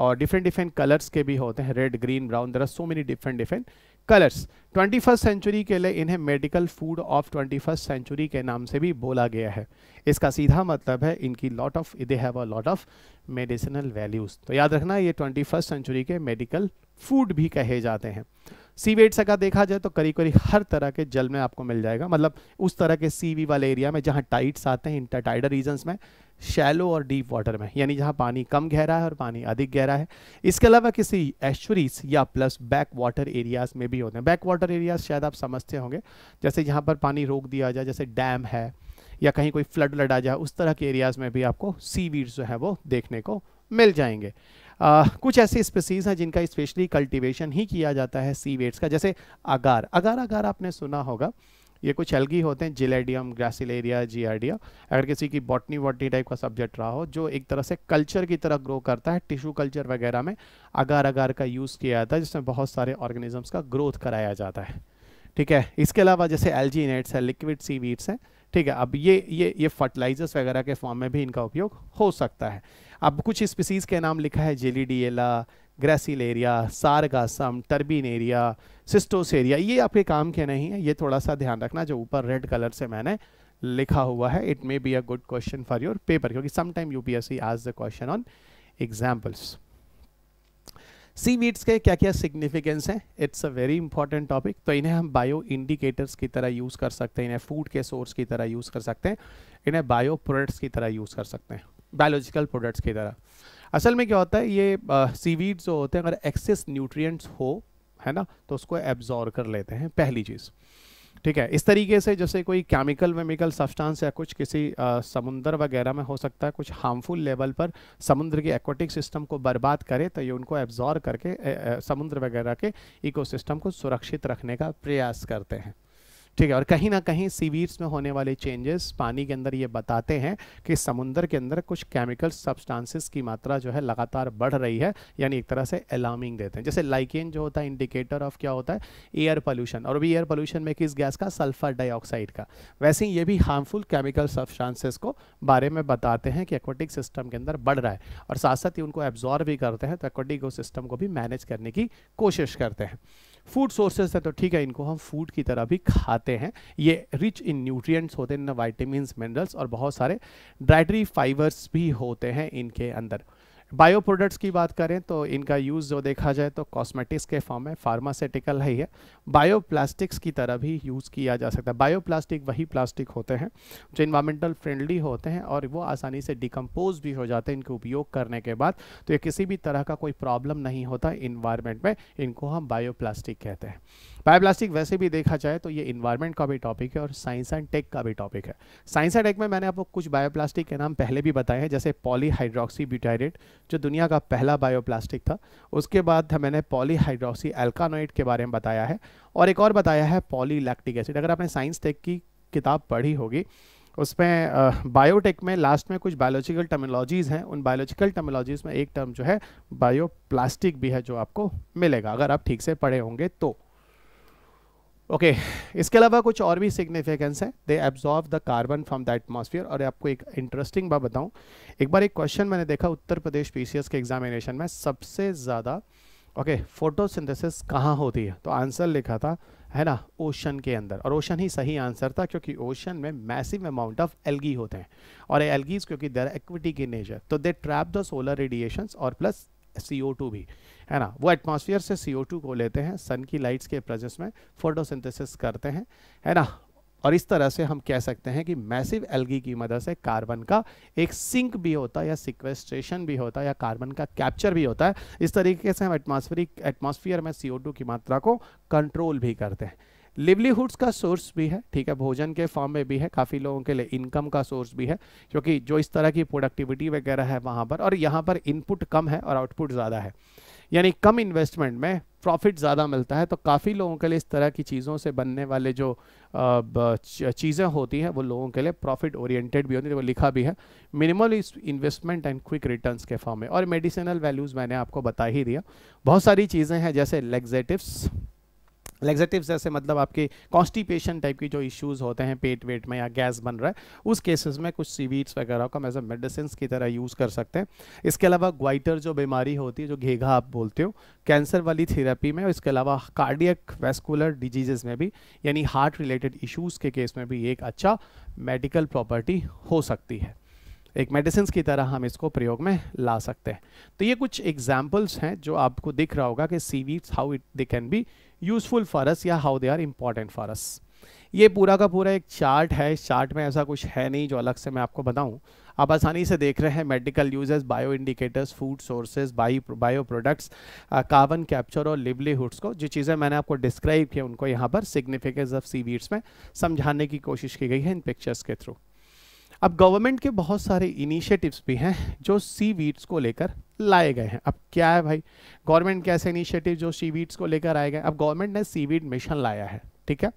और डिफरेंट डिफरेंट कलर्स के भी होते हैं red green brown there are so many different different colours twenty first century के लिए इन्हें medical food of twenty first century के नाम से भी बोला गया है इसका सीधा मतलब है इनकी lot of they have a lot of medicinal values तो याद रखना ये ट्वेंटी फर्स्ट सेंचुरी के मेडिकल फूड भी कहे जाते हैं सीवेट्स अगर देखा जाए तो करीब करीब हर तरह के जल में आपको मिल जाएगा मतलब उस तरह के सीवी वाले एरिया में जहाँ टाइट्स आते हैं इंटरटाइडल रीजन्स में शैलो और डीप वाटर में यानी जहाँ पानी कम गहरा है और पानी अधिक गहरा है इसके अलावा किसी एश्वरीज या प्लस बैक वाटर एरियाज में भी होते हैं बैक वाटर एरियाज शायद आप समझते होंगे जैसे जहाँ पर पानी रोक दिया जाए जैसे डैम है या कहीं कोई फ्लड लड़ा जाए उस तरह के एरियाज में भी आपको सीवीड्स जो है वो देखने को मिल जाएंगे आ, कुछ ऐसी स्पेसीज़ हैं जिनका स्पेशली कल्टीवेशन ही किया जाता है सी वेट्स का जैसे अगार अगार अगार आपने सुना होगा ये कुछ एल्गी होते हैं जिलेडियम ग्रासिलेरिया जीआरडिया अगर किसी की बॉटनी वॉटनी टाइप का सब्जेक्ट रहा हो जो एक तरह से कल्चर की तरह ग्रो करता है टिश्यू कल्चर वगैरह में अगार अगार का यूज़ किया जाता है जिसमें बहुत सारे ऑर्गेनिजम्स का ग्रोथ कराया जाता है ठीक है इसके अलावा जैसे एल्जीनेट्स है लिक्विड सी वीड्स हैं ठीक है अब ये ये ये फर्टिलाइजर्स वगैरह के फॉर्म में भी इनका उपयोग हो सकता है अब कुछ स्पीसीज़ के नाम लिखा है जेलीडिएला ग्रेसिलेरिया सारगासम सिस्टोस एरिया ये आपके काम के नहीं है ये थोड़ा सा ध्यान रखना जो ऊपर रेड कलर से मैंने लिखा हुआ है it may be a good question for your paper क्योंकि समटाइम यू सी आज the question on examples seaweeds के क्या क्या सिग्निफिकेंस हैं it's a very important topic तो इन्हें हम बायो इंडिकेटर्स की तरह यूज़ कर सकते हैं इन्हें फूड के सोर्स की तरह यूज़ कर सकते हैं इन्हें बायो प्रोडक्ट्स की तरह यूज़ कर सकते हैं बायोलॉजिकल प्रोडक्ट्स की तरह असल में क्या होता है ये सी वीड्स जो होते हैं अगर एक्सेस न्यूट्रियट्स हो है ना तो उसको एब्जॉर्व कर लेते हैं पहली चीज़ ठीक है इस तरीके से जैसे कोई केमिकल वेमिकल सब्सटेंस या कुछ किसी आ, समुद्र वगैरह में हो सकता है कुछ हार्मफुल लेवल पर समुद्र की एक्वाटिक सिस्टम को बर्बाद करे तो ये उनको एब्जॉर्व करके ए, ए, समुद्र वगैरह के इकोसिस्टम को सुरक्षित रखने का प्रयास करते हैं ठीक है और कहीं ना कहीं सीवीड्स में होने वाले चेंजेस पानी के अंदर ये बताते हैं कि समुंदर के अंदर कुछ केमिकल सब्सटेंसेस की मात्रा जो है लगातार बढ़ रही है यानी एक तरह से अलार्मिंग देते हैं जैसे लाइकेन जो होता है इंडिकेटर ऑफ क्या होता है एयर पोल्यूशन और भी एयर पोल्यूशन में किस गैस का सल्फर डाइऑक्साइड का वैसे ही ये भी हार्मफुल केमिकल सब्सटांसिस को बारे में बताते हैं कि एक्वाटिक सिस्टम के अंदर बढ़ रहा है और साथ साथ ही उनको एब्जॉर्व भी करते हैं तो एक्वाटिक सिस्टम को भी मैनेज करने की कोशिश करते हैं फूड सोर्सेज है तो ठीक है इनको हम फूड की तरह भी खाते हैं ये रिच इन न्यूट्रिएंट्स होते हैं वाइटामस मिनरल्स और बहुत सारे डाइटरी फाइबर्स भी होते हैं इनके अंदर बायो प्रोडक्ट्स की बात करें तो इनका यूज़ जो देखा जाए तो कॉस्मेटिक्स के फॉर्म में फार्मास्यूटिकल है ही है प्लास्टिक्स की तरह भी यूज़ किया जा सकता है बायो प्लास्टिक वही प्लास्टिक होते हैं जो इन्वायरमेंटल फ्रेंडली होते हैं और वो आसानी से डिकम्पोज भी हो जाते हैं इनके उपयोग करने के बाद तो ये किसी भी तरह का कोई प्रॉब्लम नहीं होता इन्वायरमेंट में इनको हम प्लास्टिक कहते हैं बायोप्लास्टिक वैसे भी देखा जाए तो ये इन्वायरमेंट का भी टॉपिक है और साइंस एंड टेक का भी टॉपिक है साइंस एंड टेक में मैंने आपको कुछ बायोप्लास्टिक के नाम पहले भी बताए हैं जैसे पॉलीहाइड्रोक्सी ब्यूटाइरेट जो दुनिया का पहला बायोप्लास्टिक था उसके बाद मैंने पॉलीहाइड्रोक्सी एल्कानोइड के बारे में बताया है और एक और बताया है पॉलीलैक्टिक एसिड अगर आपने साइंस टेक की किताब पढ़ी होगी उसमें बायोटेक में लास्ट में कुछ बायोलॉजिकल टर्मोलॉजीज़ हैं उन बायोलॉजिकल टर्मोलॉजीज में एक टर्म जो है बायोप्लास्टिक भी है जो आपको मिलेगा अगर आप ठीक से पढ़े होंगे तो ओके okay, इसके अलावा कुछ और भी सिग्निफिकेंस है they absorb the carbon from the atmosphere और आपको एक इंटरेस्टिंग बात बताऊं एक बार एक क्वेश्चन मैंने देखा उत्तर प्रदेश पीसीएस के एग्जामिनेशन में सबसे ज़्यादा ओके फोटोसिंथेसिस कहाँ होती है तो आंसर लिखा था है ना ओशन के अंदर और ओशन ही सही आंसर था क्योंकि ओशन में मैसिव अमाउंट ऑफ एलगी होते हैं और एलगीज क्योंकि देर एक्विटी की नेचर तो they trap the solar radiation और प्लस सी भी है ना वो एटमॉस्फेयर से सी को लेते हैं सन की लाइट्स के प्रजेंस में फोटोसिंथेसिस करते हैं है ना और इस तरह से हम कह सकते हैं कि मैसिव एलगी की मदद से कार्बन का एक सिंक भी होता है या सिक्वेस्ट्रेशन भी होता है या कार्बन का कैप्चर भी होता है इस तरीके से हम एटमॉस्फेरिक एटमॉस्फेयर में सी की मात्रा को कंट्रोल भी करते हैं लिवलीहुड्स का सोर्स भी है ठीक है भोजन के फॉर्म में भी है काफ़ी लोगों के लिए इनकम का सोर्स भी है क्योंकि जो इस तरह की प्रोडक्टिविटी वगैरह है वहाँ पर और यहाँ पर इनपुट कम है और आउटपुट ज़्यादा है यानी कम इन्वेस्टमेंट में प्रॉफिट ज़्यादा मिलता है तो काफ़ी लोगों के लिए इस तरह की चीज़ों से बनने वाले जो चीज़ें होती हैं वो लोगों के लिए प्रॉफिट ओरिएंटेड भी होती है तो वो लिखा भी है minimal investment and quick returns के फॉर्म में और मेडिसिनल वैल्यूज़ मैंने आपको बता ही दिया बहुत सारी चीज़ें हैं जैसे लेग्जेटिव्स लेग्जेटिव जैसे मतलब आपके कॉन्स्टिपेशन टाइप की जो इश्यूज होते हैं पेट वेट में या गैस बन रहा है उस केसेस में कुछ सीवीड्स वगैरह को हम एज अ मेडिसिन की तरह यूज़ कर सकते हैं इसके अलावा ग्वाइटर जो बीमारी होती है जो घेघा आप बोलते हो कैंसर वाली थेरेपी में इसके अलावा कार्डियक वेस्कुलर डिजीजेज में भी यानी हार्ट रिलेटेड इशूज़ के केस में भी एक अच्छा मेडिकल प्रॉपर्टी हो सकती है एक मेडिसिन की तरह हम इसको प्रयोग में ला सकते हैं तो ये कुछ एग्जाम्पल्स हैं जो आपको दिख रहा होगा कि seaweeds how it they can be useful for us या how they are important for us ये पूरा का पूरा एक चार्ट है इस चार्ट में ऐसा कुछ है नहीं जो अलग से मैं आपको बताऊं आप आसानी से देख रहे हैं medical uses bio indicators food sources bio bio products carbon capture और लिवलीहुड्स को जो चीज़ें मैंने आपको डिस्क्राइब किया उनको यहाँ पर सिग्निफिकेंस ऑफ सीवीड्स में समझाने की कोशिश की गई है इन पिक्चर्स के थ्रू अब गवर्नमेंट के बहुत सारे इनिशिएटिव्स भी हैं जो सी वीड्स को लेकर लाए गए हैं अब क्या है भाई गवर्नमेंट के ऐसे इनिशिएटिव जो सी वीड्स को लेकर आए गए अब गवर्नमेंट ने सी वीड मिशन लाया है ठीक है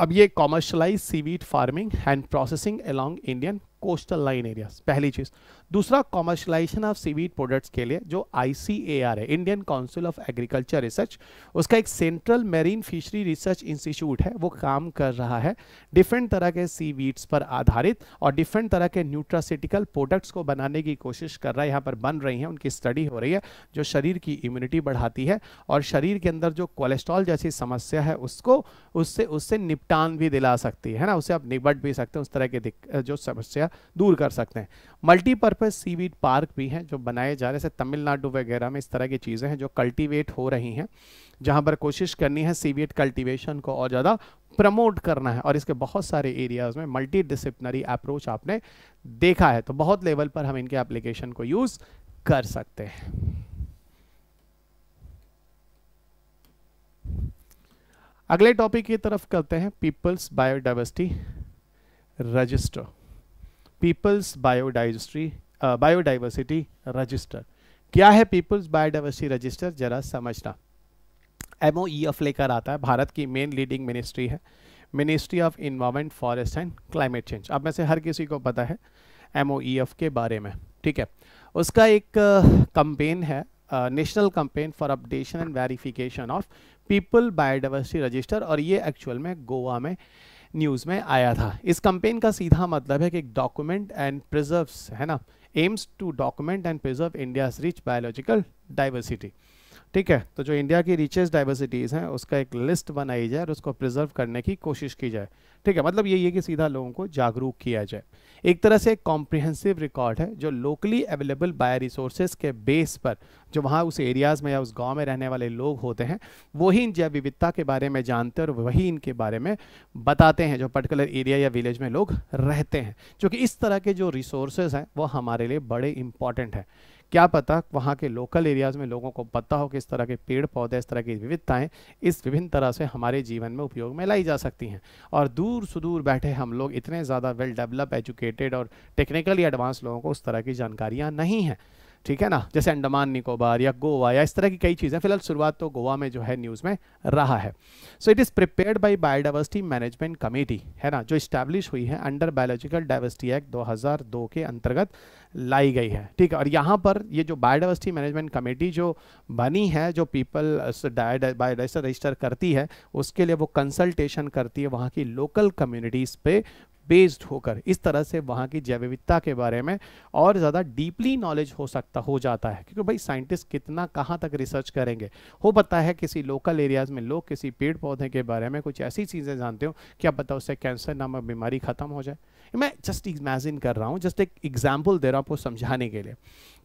अब ये commercialise seaweed farming and processing along Indian coastal line areas पहली चीज़ दूसरा कॉमर्शलाइजेशन ऑफ सीवीड प्रोडक्ट्स के लिए जो आई है Indian council of agriculture research उसका एक central marine fishery research institute है वो काम कर रहा है डिफरेंट तरह के सीवीड्स पर आधारित और डिफरेंट तरह के न्यूट्रासिटिकल प्रोडक्ट्स को बनाने की कोशिश कर रहा है यहाँ पर बन रही है उनकी स्टडी हो रही है जो शरीर की इम्यूनिटी बढ़ाती है और शरीर के अंदर जो कोलेस्ट्रॉल जैसी समस्या है उसको उससे उससे निपटान भी दिला सकती है ना उसे आप निपट भी सकते हैं उस तरह की जो समस्या दूर कर सकते हैं मल्टीपर्पज़ सीवीड पार्क भी हैं जो बनाए जा रहे हैं तमिलनाडु वगैरह में इस तरह की चीज़ें हैं जो कल्टीवेट हो रही हैं जहाँ पर कोशिश करनी है सीवीड कल्टीवेशन को और ज़्यादा प्रमोट करना है और इसके बहुत सारे एरियाज़ में मल्टी डिसिप्लिनरी अप्रोच आपने देखा है तो बहुत लेवल पर हम इनके एप्लीकेशन को यूज़ कर सकते हैं अगले टॉपिक की तरफ करते हैं peoples biodiversity register peoples biodiversity biodiversity register क्या है पीपल्स बायोडाइवर्सिटी रजिस्टर जरा समझना एम ओ ई एफ लेकर आता है भारत की मेन लीडिंग मिनिस्ट्री है ministry of environment forest and climate change अब में से हर किसी को पता है एम ओ ई एफ के बारे में ठीक है उसका एक कंपेन uh, है national campaign for updation and verification of people biodiversity register और ये एक्चुअल में गोवा में न्यूज़ में आया था इस कंपेन का सीधा मतलब है कि डॉक्यूमेंट एंड प्रिजर्व्स है ना aims to document and preserve India rich biological diversity ठीक है तो जो इंडिया की रिचेस्ट डाइवर्सिटीज़ हैं उसका एक लिस्ट बनाई जाए और उसको प्रिजर्व करने की कोशिश की जाए ठीक है मतलब ये है कि सीधा लोगों को जागरूक किया जाए एक तरह से एक कॉम्प्रिहेंसिव रिकॉर्ड है जो लोकली अवेलेबल बाय रिसोर्सेज के बेस पर जो वहाँ उस एरियाज़ में या उस गांव में रहने वाले लोग होते हैं वही इन जैव विविधता के बारे में जानते हैं और वही इनके बारे में बताते हैं जो पर्टिकुलर एरिया या विलेज में लोग रहते हैं क्योंकि इस तरह के जो रिसोर्सेज हैं वो हमारे लिए बड़े इंपॉर्टेंट हैं क्या पता वहाँ के लोकल एरियाज़ में लोगों को पता हो कि इस तरह के पेड़ पौधे इस तरह की विविधताएँ इस विभिन्न तरह से हमारे जीवन में उपयोग में लाई जा सकती हैं और दूर सुदूर बैठे हम लोग इतने ज़्यादा वेल डेवलप एजुकेटेड और टेक्निकली एडवांस लोगों को उस तरह की जानकारियाँ नहीं हैं ठीक है ना जैसे अंडमान निकोबार या गोवा या इस तरह की कई चीज़ें फिलहाल शुरुआत तो गोवा में जो है न्यूज़ में रहा है so it is prepared by biodiversity management committee है ना जो स्टैब्लिश हुई है अंडर बायोलॉजिकल डाइवर्सिटी एक्ट 2002 के अंतर्गत लाई गई है ठीक है और यहाँ पर ये जो बायोडाइवर्सिटी मैनेजमेंट कमेटी जो बनी है जो पीपल बायोडाइस रजिस्टर करती है उसके लिए वो कंसल्टेशन करती है वहाँ की लोकल कम्युनिटीज़ पे बेस्ड होकर इस तरह से वहाँ की जैव विविधता के बारे में और ज़्यादा डीपली नॉलेज हो सकता हो जाता है क्योंकि भाई साइंटिस्ट कितना कहाँ तक रिसर्च करेंगे हो पता है किसी लोकल एरियाज में लोग किसी पेड़ पौधे के बारे में कुछ ऐसी चीज़ें जानते हो क्या बताओ उससे कैंसर नामक बीमारी ख़त्म हो जाए मैं जस्ट इमेजिन कर रहा हूँ जस्ट एक एग्जाम्पल दे रहा हूँ आपको समझाने के लिए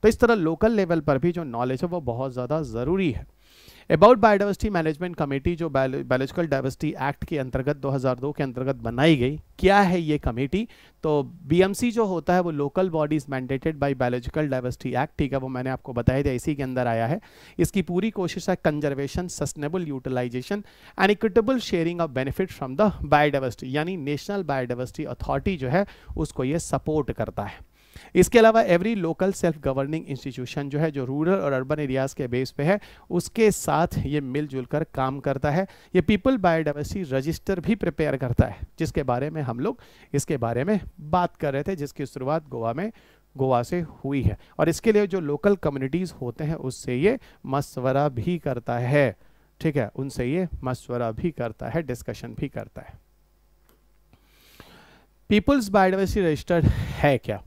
तो इस तरह लोकल लेवल पर भी जो नॉलेज है वो बहुत ज़्यादा ज़रूरी है अबाउट बायोडाइवर्सिटी मैनेजमेंट कमेटी जो बायोलॉजिकल डाइवर्सिटी एक्ट के अंतर्गत 2002 के अंतर्गत बनाई गई क्या है ये कमेटी तो बीएमसी जो होता है वो local bodies mandated by biological diversity act ठीक है वो मैंने आपको बताया था इसी के अंदर आया है इसकी पूरी कोशिश है conservation sustainable utilisation and equitable sharing of benefit from the biodiversity यानी नेशनल बायोडाइवर्सिटी अथॉरिटी जो है उसको ये सपोर्ट करता है इसके अलावा every local self governing institution जो है जो रूरल और अर्बन एरियाज के बेस पे है उसके साथ ये मिलजुल कर काम करता है ये पीपल बायोडावर्सिटी रजिस्टर भी प्रिपेयर करता है जिसके बारे में हम लोग इसके बारे में बात कर रहे थे जिसकी शुरुआत गोवा में गोवा से हुई है और इसके लिए जो लोकल कम्युनिटीज़ होते हैं उससे ये मशवरा भी करता है ठीक है उनसे ये मशवरा भी करता है डिस्कशन भी करता है पीपल्स बायोडावर्सिटी रजिस्टर है क्या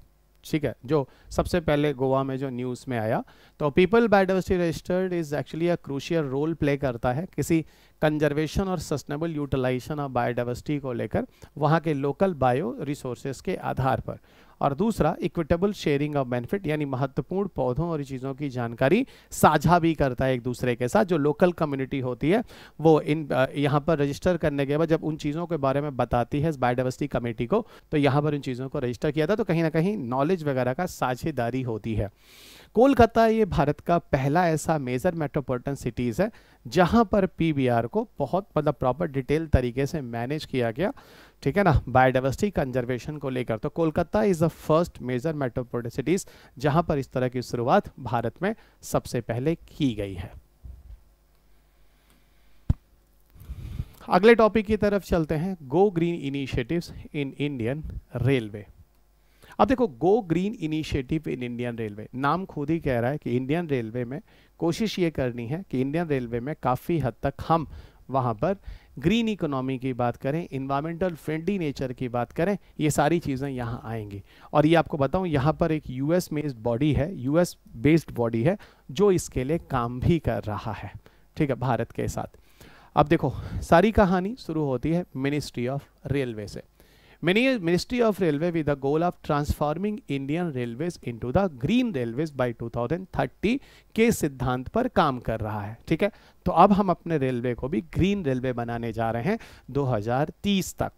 ठीक है जो सबसे पहले गोवा में जो न्यूज़ में आया तो people biodiversity registered is actually a crucial role play करता है किसी कंजर्वेशन और सस्टेनेबल यूटिलाइजेशन ऑफ बायोडाइवर्सिटी को लेकर वहाँ के लोकल बायो रिसोर्सेज के आधार पर और दूसरा इक्विटेबल शेयरिंग ऑफ बेनिफिट यानी महत्वपूर्ण पौधों और चीज़ों की जानकारी साझा भी करता है एक दूसरे के साथ जो लोकल कम्युनिटी होती है वो इन यहाँ पर रजिस्टर करने के बाद जब उन चीज़ों के बारे में बताती है बायोडावर्सिटी कमेटी को तो यहाँ पर इन चीज़ों को रजिस्टर किया था तो कहीं ना कहीं नॉलेज वगैरह का साझेदारी होती है कोलकाता ये भारत का पहला ऐसा मेजर मेट्रोपॉलिटन सिटीज़ है जहां पर पीबीआर को बहुत मतलब प्रॉपर डिटेल तरीके से मैनेज किया गया ठीक है ना बायोडाइवर्सिटी कंजर्वेशन को लेकर तो Kolkata is the first major metropolitan cities जहां पर इस तरह की शुरुआत भारत में सबसे पहले की गई है अगले टॉपिक की तरफ चलते हैं go green initiatives in Indian railway अब देखो go green initiative in Indian railway नाम खुद ही कह रहा है कि इंडियन रेलवे में कोशिश ये करनी है कि इंडियन रेलवे में काफ़ी हद तक हम वहाँ पर ग्रीन इकोनॉमी की बात करें इन्वायरमेंटल फ्रेंडली नेचर की बात करें ये सारी चीज़ें यहाँ आएंगी और ये आपको बताऊँ यहाँ पर एक यूएस एस बॉडी है यूएस बेस्ड बॉडी है जो इसके लिए काम भी कर रहा है ठीक है भारत के साथ अब देखो सारी कहानी शुरू होती है मिनिस्ट्री ऑफ रेलवे से Many Ministry of Railway with the goal of transforming Indian Railways into the green railways by 2030 के सिद्धांत पर काम कर रहा है ठीक है तो अब हम अपने रेलवे को भी ग्रीन रेलवे बनाने जा रहे हैं दो हजार तीस तक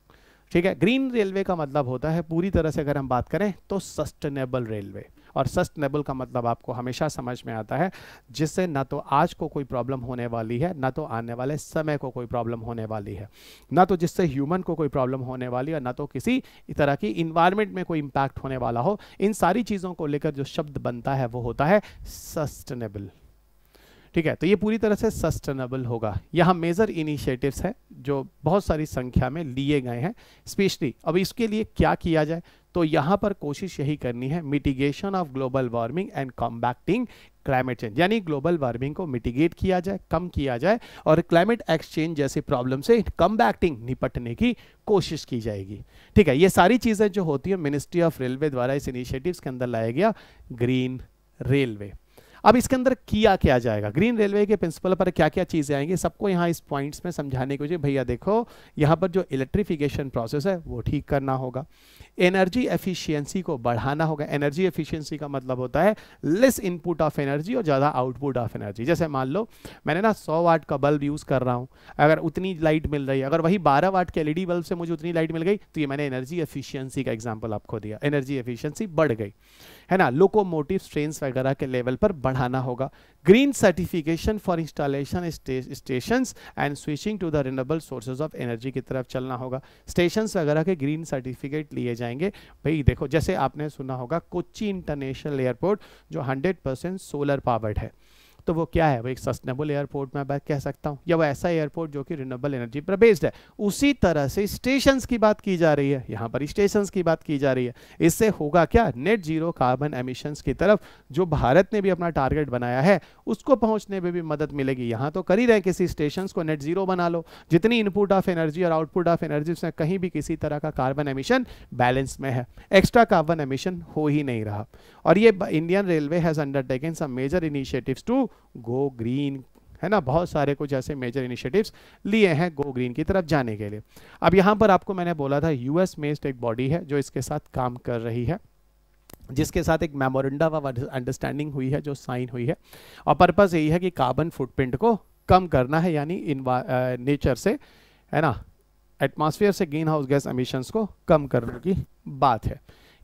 ठीक है ग्रीन रेलवे का मतलब होता है पूरी तरह से अगर हम बात करें तो सस्टेनेबल रेलवे और सस्टेनेबल का मतलब आपको हमेशा समझ में आता है जिससे ना तो आज को कोई प्रॉब्लम होने वाली है ना तो आने वाले समय को कोई प्रॉब्लम होने वाली है ना तो जिससे ह्यूमन को कोई प्रॉब्लम होने वाली है ना तो किसी तरह की इन्वायरमेंट में कोई इम्पैक्ट होने वाला हो इन सारी चीज़ों को लेकर जो शब्द बनता है वो होता है सस्टेनेबल ठीक है तो ये पूरी तरह से सस्टेनेबल होगा यहाँ मेजर इनिशिएटिव्स हैं जो बहुत सारी संख्या में लिए गए हैं स्पेशली अब इसके लिए क्या किया जाए तो यहां पर कोशिश यही करनी है mitigation of global warming and combating climate change यानी ग्लोबल वार्मिंग को मिटिगेट किया जाए कम किया जाए और क्लाइमेट एक्सचेंज जैसे प्रॉब्लम से कम्बैक्टिंग निपटने की कोशिश की जाएगी ठीक है ये सारी चीज़ें जो होती है मिनिस्ट्री ऑफ रेलवे द्वारा इस इनिशिएटिव्स के अंदर लाया गया ग्रीन रेलवे अब इसके अंदर किया क्या जाएगा ग्रीन रेलवे के प्रिंसिपल पर क्या क्या चीज़ें आएंगी सबको यहाँ इस पॉइंट्स में समझाने को भैया देखो यहाँ पर जो इलेक्ट्रिफिकेशन प्रोसेस है वो ठीक करना होगा एनर्जी एफिशिएंसी को बढ़ाना होगा एनर्जी एफिशिएंसी का मतलब होता है लेस इनपुट ऑफ एनर्जी और ज़्यादा आउटपुट ऑफ एनर्जी जैसे मान लो मैंने ना सौ वाट का बल्ब यूज़ कर रहा हूँ अगर उतनी लाइट मिल रही है अगर वही बारह वाट के एलईडी बल्ब से मुझे उतनी लाइट मिल गई तो ये मैंने एनर्जी एफिशियंसी का एग्जाम्पल आपको दिया एनर्जी एफिशियंसी बढ़ गई है ना लोकोमोटिव ट्रेन वगैरह के लेवल पर बढ़ाना होगा green certification for installation station and switching to the renewable sources of energy की तरफ चलना होगा स्टेशन वगैरह के ग्रीन सर्टिफिकेट लिए जाएंगे भाई देखो जैसे आपने सुना होगा कोच्ची इंटरनेशनल एयरपोर्ट जो 100 सोलर पावर्ड है तो वो क्या है वो एक सस्टेनेबल एयरपोर्ट मैं कह सकता हूँ या वो ऐसा एयरपोर्ट जो कि रिनेबल एनर्जी पर बेस्ड है उसी तरह से स्टेशन की बात की जा रही है यहाँ पर स्टेशन की बात की जा रही है इससे होगा क्या नेट जीरो कार्बन एमिशन की तरफ जो भारत ने भी अपना टारगेट बनाया है उसको पहुंचने में भी मदद मिलेगी यहाँ तो कर ही रहे किसी स्टेशन को नेट जीरो बना लो जितनी इनपुट ऑफ एनर्जी और आउटपुट ऑफ एनर्जी उसमें कहीं भी किसी तरह का कार्बन एमिशन बैलेंस में है एक्स्ट्रा कार्बन एमिशन हो ही नहीं रहा और ये Indian railway has undertaken some major initiatives to go green है ना बहुत सारे कुछ ऐसे मेजर इनिशिएटिव्स लिए हैं गो ग्रीन की तरफ जाने के लिए अब यहाँ पर आपको मैंने बोला था यूएस मेस्ड एक बॉडी है जो इसके साथ काम कर रही है जिसके साथ एक मेमोरेंडा व अंडरस्टैंडिंग हुई है जो साइन हुई है और पर्पज़ यही है कि कार्बन फुटप्रिंट को कम करना है यानी इन नेचर से है ना एटमॉस्फेयर से ग्रीन हाउस गैस एमिशंस को कम करने की बात है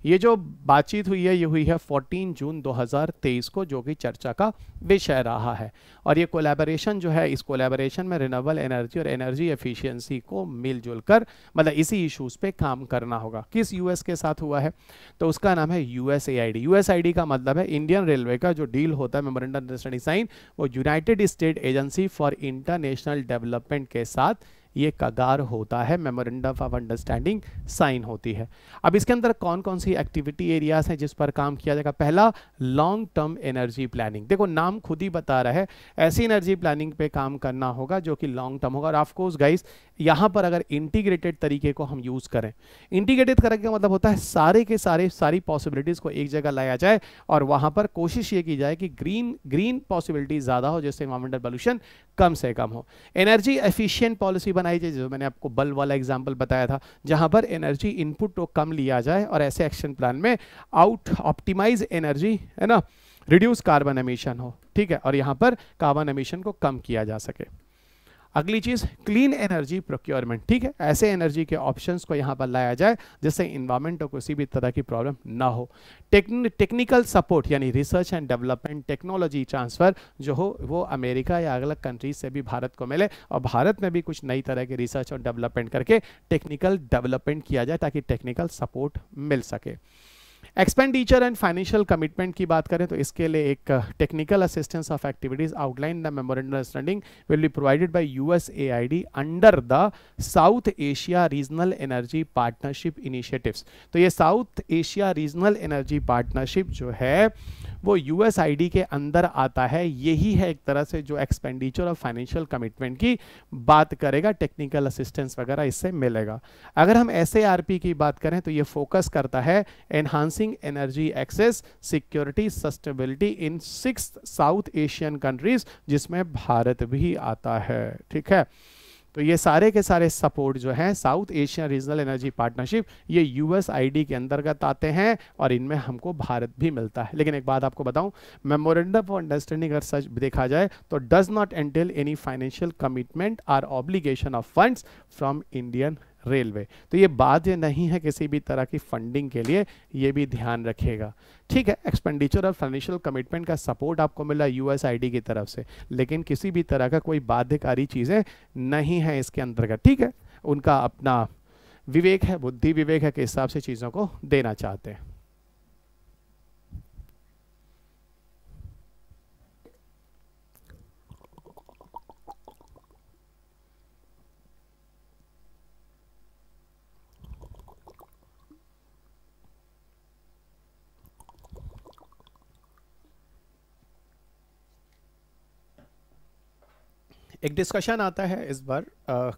ये जो बातचीत हुई है ये हुई है 14 जून 2023 को जो कि चर्चा का विषय रहा है और ये कोलेबोरेशन जो है इस कोलेबोरेशन में रिनोबल एनर्जी और एनर्जी एफिशिएंसी को मिलजुल कर मतलब इसी इशूज़ पे काम करना होगा किस यूएस के साथ हुआ है तो उसका नाम है यूएस यूएसआईडी का मतलब है इंडियन रेलवे का जो डील होता है मेमोरेंडम अंडरस्टैंडिंग साइन वो United State agency for international development के साथ ये कगार होता है मेमोरेंडम ऑफ अंडरस्टैंडिंग साइन होती है अब इसके अंदर कौन कौन सी एक्टिविटी एरियाज हैं जिस पर काम किया जाएगा पहला लॉन्ग टर्म एनर्जी प्लानिंग देखो नाम खुद ही बता रहा है ऐसी एनर्जी प्लानिंग पे काम करना होगा जो कि लॉन्ग टर्म होगा और ऑफकोर्स गाइस यहां पर अगर इंटीग्रेटेड तरीके को हम यूज़ करें इंटीग्रेटेड करने का मतलब होता है सारे के सारे सारी पॉसिबिलिटीज़ को एक जगह लाया जाए और वहां पर कोशिश ये की जाए कि ग्रीन ग्रीन पॉसिबिलिटी ज़्यादा हो जैसे इन्वायरमेंटल पॉल्यूशन कम से कम हो एनर्जी एफिशिएंट पॉलिसी बनाई जाए जो मैंने आपको बल्ब वाला एग्जाम्पल बताया था जहां पर एनर्जी इनपुट को कम लिया जाए और ऐसे एक्शन प्लान में आउट ऑप्टिमाइज एनर्जी है ना रिड्यूस कार्बन एमिशन हो ठीक है और यहाँ पर कार्बन एमिशन को कम किया जा सके अगली चीज क्लीन एनर्जी प्रोक्योरमेंट ठीक है ऐसे एनर्जी के ऑप्शंस को यहां पर लाया जाए जिससे इन्वायरमेंट को किसी भी तरह की प्रॉब्लम ना हो टेक्निकल सपोर्ट यानी research and development technology transfer जो हो वो अमेरिका या अलग कंट्रीज से भी भारत को मिले और भारत में भी कुछ नई तरह के रिसर्च और डेवलपमेंट करके टेक्निकल डेवलपमेंट किया जाए ताकि टेक्निकल सपोर्ट मिल सके एक्सपेंडिचर एंड फाइनेंशियल कमिटमेंट की बात करें तो इसके लिए एक technical assistance of activities outline the memorandum understanding will be provided by USAID under the South Asia regional energy partnership initiatives तो ये South Asia regional energy partnership जो है वो यूएस के अंदर आता है यही है एक तरह से जो एक्सपेंडिचर और फाइनेंशियल कमिटमेंट की बात करेगा टेक्निकल असिस्टेंस वगैरह इससे मिलेगा अगर हम एस की बात करें तो ये फोकस करता है enhancing energy access security sustainability in six South Asian countries जिसमें भारत भी आता है ठीक है तो ये सारे के सारे सपोर्ट जो हैं South Asia regional energy partnership ये यूएस आईडी के अंतर्गत आते हैं और इनमें हमको भारत भी मिलता है लेकिन एक बात आपको बताऊं मेमोरेंडम ऑफ अंडरस्टैंडिंग अगर सच देखा जाए तो does not entail any financial commitment or obligation of funds from Indian railway तो ये बाध्य नहीं है किसी भी तरह की फंडिंग के लिए ये भी ध्यान रखेगा ठीक है एक्सपेंडिचर और फाइनेंशियल कमिटमेंट का सपोर्ट आपको मिला यूएसआईडी की तरफ से लेकिन किसी भी तरह का कोई बाध्यकारी चीज़ें नहीं है इसके अंतर्गत ठीक है उनका अपना विवेक है बुद्धि विवेक है के हिसाब से चीज़ों को देना चाहते हैं एक डिस्कशन आता है इस बार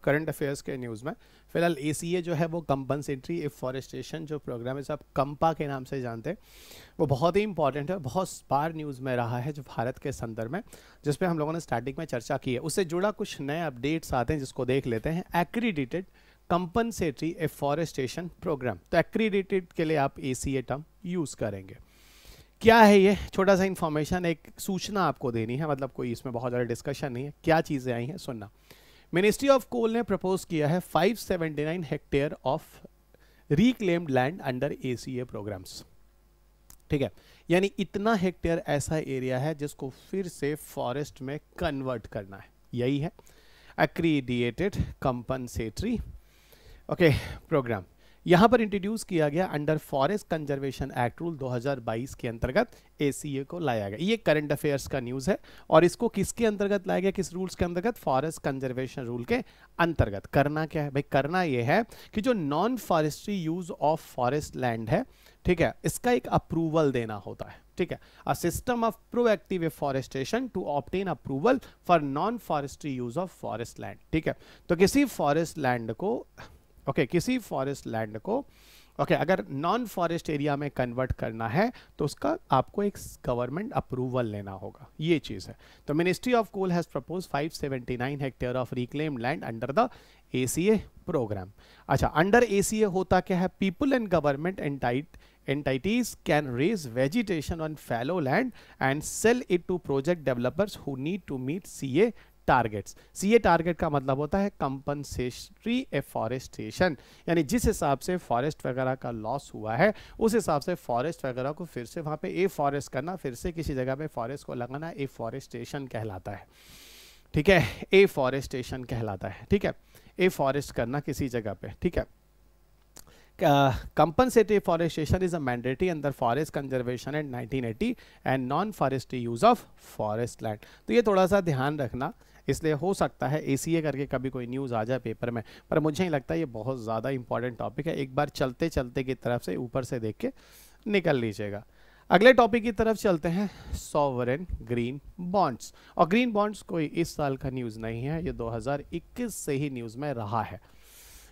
करंट अफेयर्स के न्यूज़ में फिलहाल ए जो है वो कंपनसेटरी फॉरेस्टेशन जो प्रोग्राम है आप कंपा के नाम से जानते हैं वो बहुत ही इंपॉर्टेंट है बहुत बार न्यूज़ में रहा है जो भारत के संदर्भ में जिसपे हम लोगों ने स्टार्टिंग में चर्चा की है उससे जुड़ा कुछ नए अपडेट्स आते हैं जिसको देख लेते हैं एक्रीडिटेड कंपनसेटरी एफॉरेस्टेशन प्रोग्राम तो एक्रीडिटेड के लिए आप ए टर्म यूज़ करेंगे क्या है ये छोटा सा इन्फॉर्मेशन एक सूचना आपको देनी है मतलब कोई इसमें बहुत ज़्यादा डिस्कशन नहीं है क्या चीज़ें आई हैं सुनना मिनिस्ट्री ऑफ कोल ने प्रपोज किया है 579 hectare of reclaimed land under a programmes ठीक है यानी इतना हेक्टेयर ऐसा एरिया है जिसको फिर से फॉरेस्ट में कन्वर्ट करना है यही है एक्रीडिएटेड कंपनसेटरी ओके प्रोग्राम यहां पर इंट्रोड्यूस किया गया under forest conservation act rule 2022 के अंतर्गत एसीए को लाया गया ये करंट अफेयर्स का न्यूज है और इसको किसके अंतर्गत लाया गया किस रूल्स के अंतर्गत फॉरेस्ट कंजर्वेशन रूल के अंतर्गत करना क्या है भाई करना ये है कि जो non forestry use of forest land है ठीक है इसका एक अप्रूवल देना होता है ठीक है a system of proactive forestation to obtain approval for non forestry use of forest land ठीक है तो किसी फॉरेस्ट लैंड को ओके okay, किसी फॉरेस्ट लैंड को ओके okay, अगर नॉन फॉरेस्ट एरिया में कन्वर्ट करना है तो उसका आपको एक गवर्नमेंट अप्रूवल लेना होगा ये चीज़ है तो ministry of coal has propose 579 hectare of reclaim land under the ACA programme अच्छा अंडर एसीए होता क्या है people and government entity entities can raise vegetation on fallow land and sell it to project developers who need to meet CA targets CA target का मतलब होता है कंपनसेटरी एफॉरेस्टेशन यानी जिस हिसाब से फॉरेस्ट वगैरह का लॉस हुआ है उस हिसाब से फॉरेस्ट वगैरह को फिर से वहाँ पे ए फॉरेस्ट करना फिर से किसी जगह पे फॉरेस्ट को लगाना ए फॉरेस्टेशन कहलाता है ठीक है ए फॉरेस्टेशन कहलाता है ठीक है ए फॉरेस्ट करना किसी जगह पे ठीक है compensative forestation is a mandatory अंदर forest conservation and 1980 and non forestry use of forest land तो ये थोड़ा सा ध्यान रखना इसलिए हो सकता है ए करके कभी कोई न्यूज़ आ जाए पेपर में पर मुझे नहीं लगता ये बहुत ज़्यादा इंपॉर्टेंट टॉपिक है एक बार चलते चलते की तरफ से ऊपर से देख के निकल लीजिएगा अगले टॉपिक की तरफ चलते हैं सॉवरन ग्रीन बॉन्ड्स और ग्रीन बॉन्ड्स कोई इस साल का न्यूज़ नहीं है ये 2021 से ही न्यूज़ में रहा है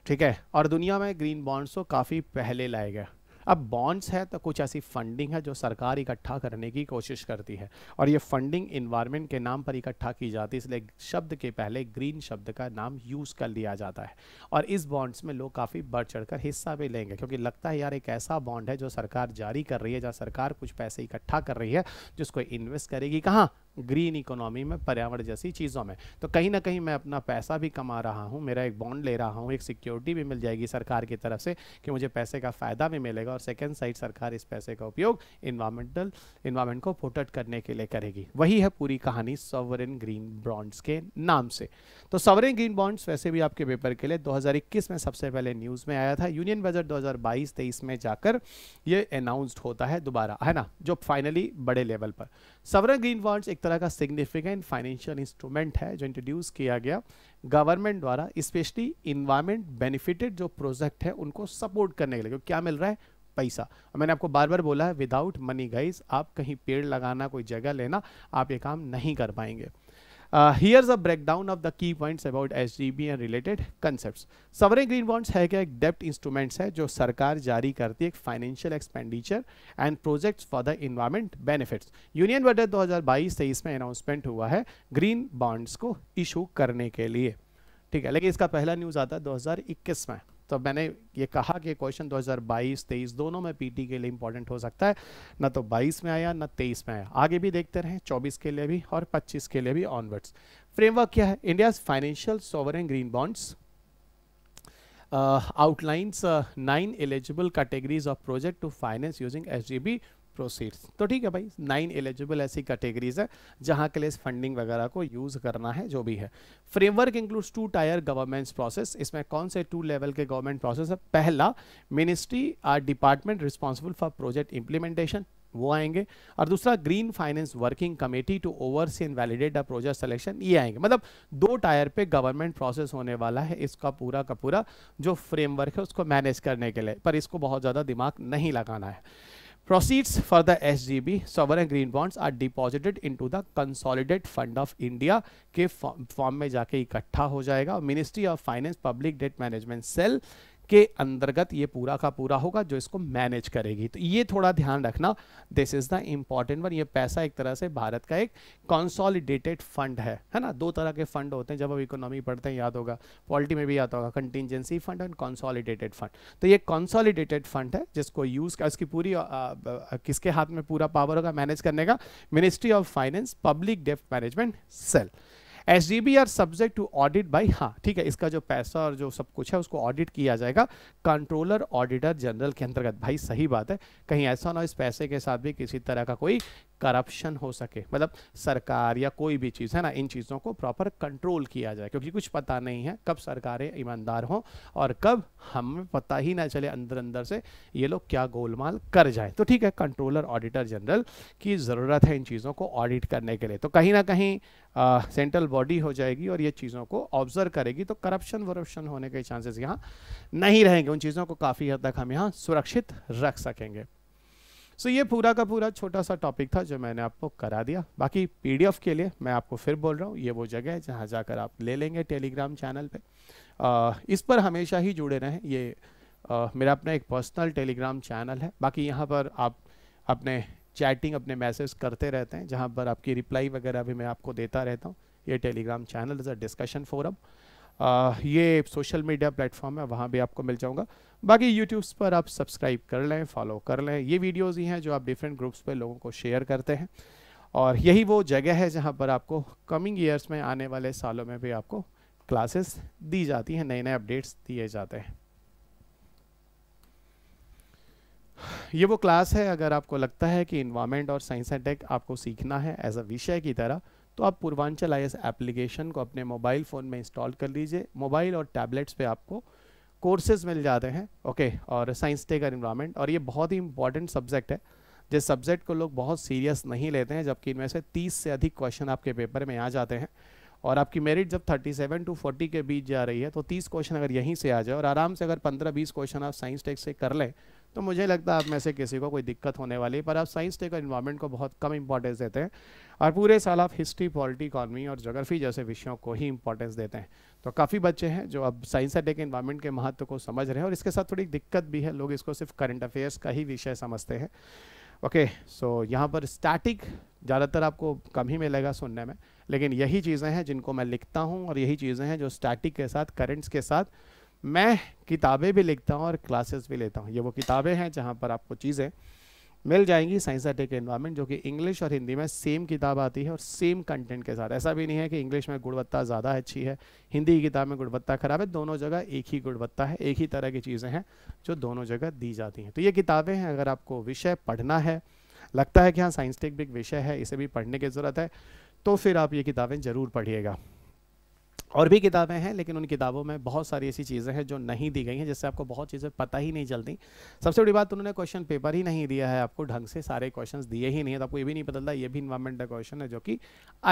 ठीक है और दुनिया में ग्रीन बॉन्ड्स को काफ़ी पहले लाए गए अब बॉन्ड्स है तो कुछ ऐसी फंडिंग है जो सरकार इकट्ठा करने की कोशिश करती है और ये फंडिंग इन्वायरमेंट के नाम पर इकट्ठा की जाती है इसलिए शब्द के पहले ग्रीन शब्द का नाम यूज़ कर लिया जाता है और इस बॉन्ड्स में लोग काफ़ी बढ़ चढ़कर हिस्सा भी लेंगे क्योंकि लगता है यार एक ऐसा बॉन्ड है जो सरकार जारी कर रही है जहाँ सरकार कुछ पैसे इकट्ठा कर रही है जिसको इन्वेस्ट करेगी कहाँ ग्रीन इकोनॉमी में पर्यावरण जैसी चीज़ों में तो कहीं ना कहीं मैं अपना पैसा भी कमा रहा हूँ मेरा एक बॉन्ड ले रहा हूँ एक सिक्योरिटी भी मिल जाएगी सरकार की तरफ से कि मुझे पैसे का फ़ायदा भी मिलेगा और सेकेंड साइड सरकार इस पैसे का उपयोग इन्वायरमेंटल इन्वायरमेंट को प्रोटेक्ट करने के लिए करेगी वही है पूरी कहानी सॉवरन ग्रीन बॉन्ड्स के नाम से तो सॉवरन ग्रीन बॉन्ड्स वैसे भी आपके पेपर के लिए दो में सबसे पहले न्यूज़ में आया था यूनियन बजट दो हज़ार में जाकर ये अनाउंसड होता है दोबारा है ना जो फाइनली बड़े लेवल पर सवरन ग्रीन बॉन्ड्स एक तरह का सिग्निफिकेंट फाइनेंशियल इंस्ट्रूमेंट है जो इंट्रोड्यूस किया गया गवर्नमेंट द्वारा स्पेशली इन्वायरमेंट बेनिफिटेड जो प्रोजेक्ट है उनको सपोर्ट करने के लिए क्योंकि क्या मिल रहा है पैसा और मैंने आपको बार बार बोला है विदाउट मनी गाइज आप कहीं पेड़ लगाना कोई जगह लेना आप ये काम नहीं कर पाएंगे Uh, here's a breakdown of the key points about SGB and related concepts. Sovereign green bonds है क्या एक debt instruments है जो सरकार जारी करती है financial expenditure and projects for the environment benefits. Union Budget 2022-23 में announcement हुआ है green bonds को issue करने के लिए ठीक है लेकिन इसका पहला न्यूज़ आता है 2021 में तो मैंने ये कहा कि क्वेश्चन 2022 23 दोनों में पीटी के लिए इंपॉर्टेंट हो सकता है ना तो 22 में आया ना 23 में आया आगे भी देखते रहें 24 के लिए भी और 25 के लिए भी ऑनवर्ड्स फ्रेमवर्क क्या है India financial sovereign green bonds outlines nine eligible categories of project to finance using its proceeds तो ठीक है भाई नाइन एलिजिबल ऐसी कैटेगरीज है जहां के लिए फंडिंग वगैरह को यूज करना है जो भी है framework includes two tier governments process इसमें कौन से टू लेवल के गवर्नमेंट प्रोसेस है पहला ministry or department responsible for project implementation वो आएंगे और दूसरा green finance working committee to oversee and validate the project selection ये आएंगे मतलब दो टायर पे गवर्नमेंट प्रोसेस होने वाला है इसका पूरा का पूरा जो फ्रेमवर्क है उसको मैनेज करने के लिए पर इसको बहुत ज़्यादा दिमाग नहीं लगाना है Proceeds for the SGB sovereign green bonds are deposited into the consolidated fund of India के form में जाके इकट्ठा हो जाएगा ministry of finance public debt management cell के अंतर्गत ये पूरा का पूरा होगा जो इसको मैनेज करेगी तो ये थोड़ा ध्यान रखना this is the important one ये पैसा एक तरह से भारत का एक कॉन्सॉलिडेटेड फंड है है ना दो तरह के फंड होते हैं जब हम इकोनॉमी पढ़ते हैं याद होगा पॉलिटी में भी याद होगा contingency fund and consolidated fund तो ये कॉन्सॉलिडेटेड फंड है जिसको यूज इसकी पूरी आ, आ, किसके हाथ में पूरा पावर होगा मैनेज करने का ministry of finance public debt management cell S B are subject to audit by हाँ ठीक है इसका जो पैसा और जो सब कुछ है उसको ऑडिट किया जाएगा कंट्रोलर ऑडिटर जनरल के अंतर्गत भाई सही बात है कहीं ऐसा ना इस पैसे के साथ भी किसी तरह का कोई करप्शन हो सके मतलब सरकार या कोई भी चीज़ है ना इन चीज़ों को प्रॉपर कंट्रोल किया जाए क्योंकि कुछ पता नहीं है कब सरकारें ईमानदार हों और कब हमें पता ही ना चले अंदर अंदर से ये लोग क्या गोलमाल कर जाए तो ठीक है कंट्रोलर ऑडिटर जनरल की ज़रूरत है इन चीज़ों को ऑडिट करने के लिए तो कहीं ना कहीं सेंट्रल बॉडी हो जाएगी और ये चीज़ों को ऑब्जर्व करेगी तो करप्शन वरप्शन होने के चांसेस यहाँ नहीं रहेंगे उन चीज़ों को काफ़ी हद तक हम यहाँ सुरक्षित रख सकेंगे सो so, ये पूरा का पूरा छोटा सा टॉपिक था जो मैंने आपको करा दिया बाकी पीडीएफ के लिए मैं आपको फिर बोल रहा हूँ ये वो जगह है जहाँ जाकर आप ले लेंगे टेलीग्राम चैनल पे आ, इस पर हमेशा ही जुड़े रहें ये आ, मेरा अपना एक पर्सनल टेलीग्राम चैनल है बाकी यहाँ पर आप अपने चैटिंग अपने मैसेज करते रहते हैं जहाँ पर आपकी रिप्लाई वगैरह भी मैं आपको देता रहता हूँ ये Telegram channel is a discussion forum आ, ये सोशल मीडिया प्लेटफॉर्म है वहाँ भी आपको मिल जाऊँगा बाकी यूट्यूब्स पर आप सब्सक्राइब कर लें फॉलो कर लें ये वीडियोस ही हैं जो आप डिफरेंट ग्रुप्स पे लोगों को शेयर करते हैं और यही वो जगह है जहाँ पर आपको कमिंग ईयर्स में आने वाले सालों में भी आपको क्लासेस दी जाती हैं नए नए अपडेट्स दिए जाते हैं ये वो क्लास है अगर आपको लगता है कि इन्वामेंट और साइंस एंड टेक आपको सीखना है एज अ विषय की तरह तो आप पूर्वांचल आई एप्लीकेशन को अपने मोबाइल फ़ोन में इंस्टॉल कर लीजिए मोबाइल और टैबलेट्स पे आपको कोर्सेज मिल जाते हैं ओके और साइंस टेकर इन्वायरमेंट और ये बहुत ही इंपॉर्टेंट सब्जेक्ट है जिस सब्जेक्ट को लोग बहुत सीरियस नहीं लेते हैं जबकि इनमें से तीस से अधिक क्वेश्चन आपके पेपर में आ जाते हैं और आपकी मेरिट जब थर्टी टू फोर्टी के बीच जा रही है तो तीस क्वेश्चन अगर यहीं से आ जाए और आराम से अगर पंद्रह बीस क्वेश्चन आप साइंस टेक से कर लें तो मुझे लगता है आप में से किसी को कोई दिक्कत होने वाली पर आप साइंस और इन्वायरमेंट को बहुत कम इंपॉर्टेंस देते हैं और पूरे साल आप हिस्ट्री पॉलिटी इकॉनमी और जोग्राफी जैसे विषयों को ही इंपॉर्टेंस देते हैं तो काफ़ी बच्चे हैं जो अब साइंस एंड टेक इन्वायरमेंट के महत्व को समझ रहे हैं और इसके साथ थोड़ी दिक्कत भी है लोग इसको सिर्फ करंट अफेयर्स का ही विषय समझते हैं ओके सो यहाँ पर स्टैटिक ज़्यादातर आपको कम ही मिलेगा सुनने में लेकिन यही चीज़ें हैं जिनको मैं लिखता हूँ और यही चीज़ें हैं जो स्टैटिक के साथ करेंट्स के साथ मैं किताबें भी लिखता हूँ और क्लासेस भी लेता हूँ ये वो किताबें हैं जहाँ पर आपको चीज़ें मिल जाएंगी साइंस एंड टेक एनवायरमेंट जो कि इंग्लिश और हिंदी में सेम किताब आती है और सेम कंटेंट के साथ ऐसा भी नहीं है कि इंग्लिश में गुणवत्ता ज़्यादा अच्छी है हिंदी की किताब में गुणवत्ता ख़राब है दोनों जगह एक ही गुणवत्ता है एक ही तरह की चीज़ें हैं जो दोनों जगह दी जाती हैं तो ये किताबें हैं अगर आपको विषय पढ़ना है लगता है कि हाँ साइंस टेक भी विषय है इसे भी पढ़ने की ज़रूरत है तो फिर आप ये किताबें ज़रूर पढ़िएगा और भी किताबें हैं लेकिन उन किताबों में बहुत सारी ऐसी चीज़ें हैं जो नहीं दी गई हैं जिससे आपको बहुत चीज़ें पता ही नहीं चलती सबसे बड़ी बात उन्होंने क्वेश्चन पेपर ही नहीं दिया है आपको ढंग से सारे क्वेश्चन दिए ही नहीं है तो आपको ये भी नहीं पता चलता ये भी इन्वायरमेंट का क्वेश्चन है जो कि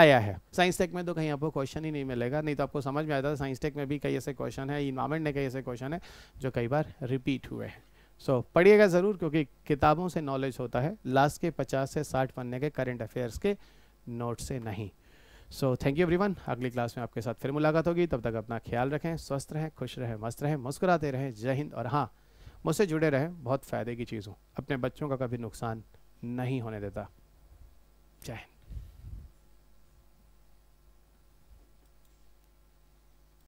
आया है साइंस टेक में तो कहीं आपको क्वेश्चन ही नहीं मिलेगा नहीं तो आपको समझ में आता था साइंस टेक में भी कई ऐसे क्वेश्चन है इन्वायरमेंट में कई ऐसे क्वेश्चन है जो कई बार रिपीट हुए हैं सो so, पढ़िएगा ज़रूर क्योंकि किताबों से नॉलेज होता है लास्ट के पचास से साठ पन्ने के करेंट अफेयर्स के नोट से नहीं सो थैंक यू एवरीवन अगली क्लास में आपके साथ फिर मुलाकात होगी तब तक अपना ख्याल रखें स्वस्थ रहें खुश रहें मस्त रहें मुस्कुराते रहें जय हिंद और हाँ मुझसे जुड़े रहें बहुत फ़ायदे की चीज़ हूँ अपने बच्चों का कभी नुकसान नहीं होने देता जय हिंद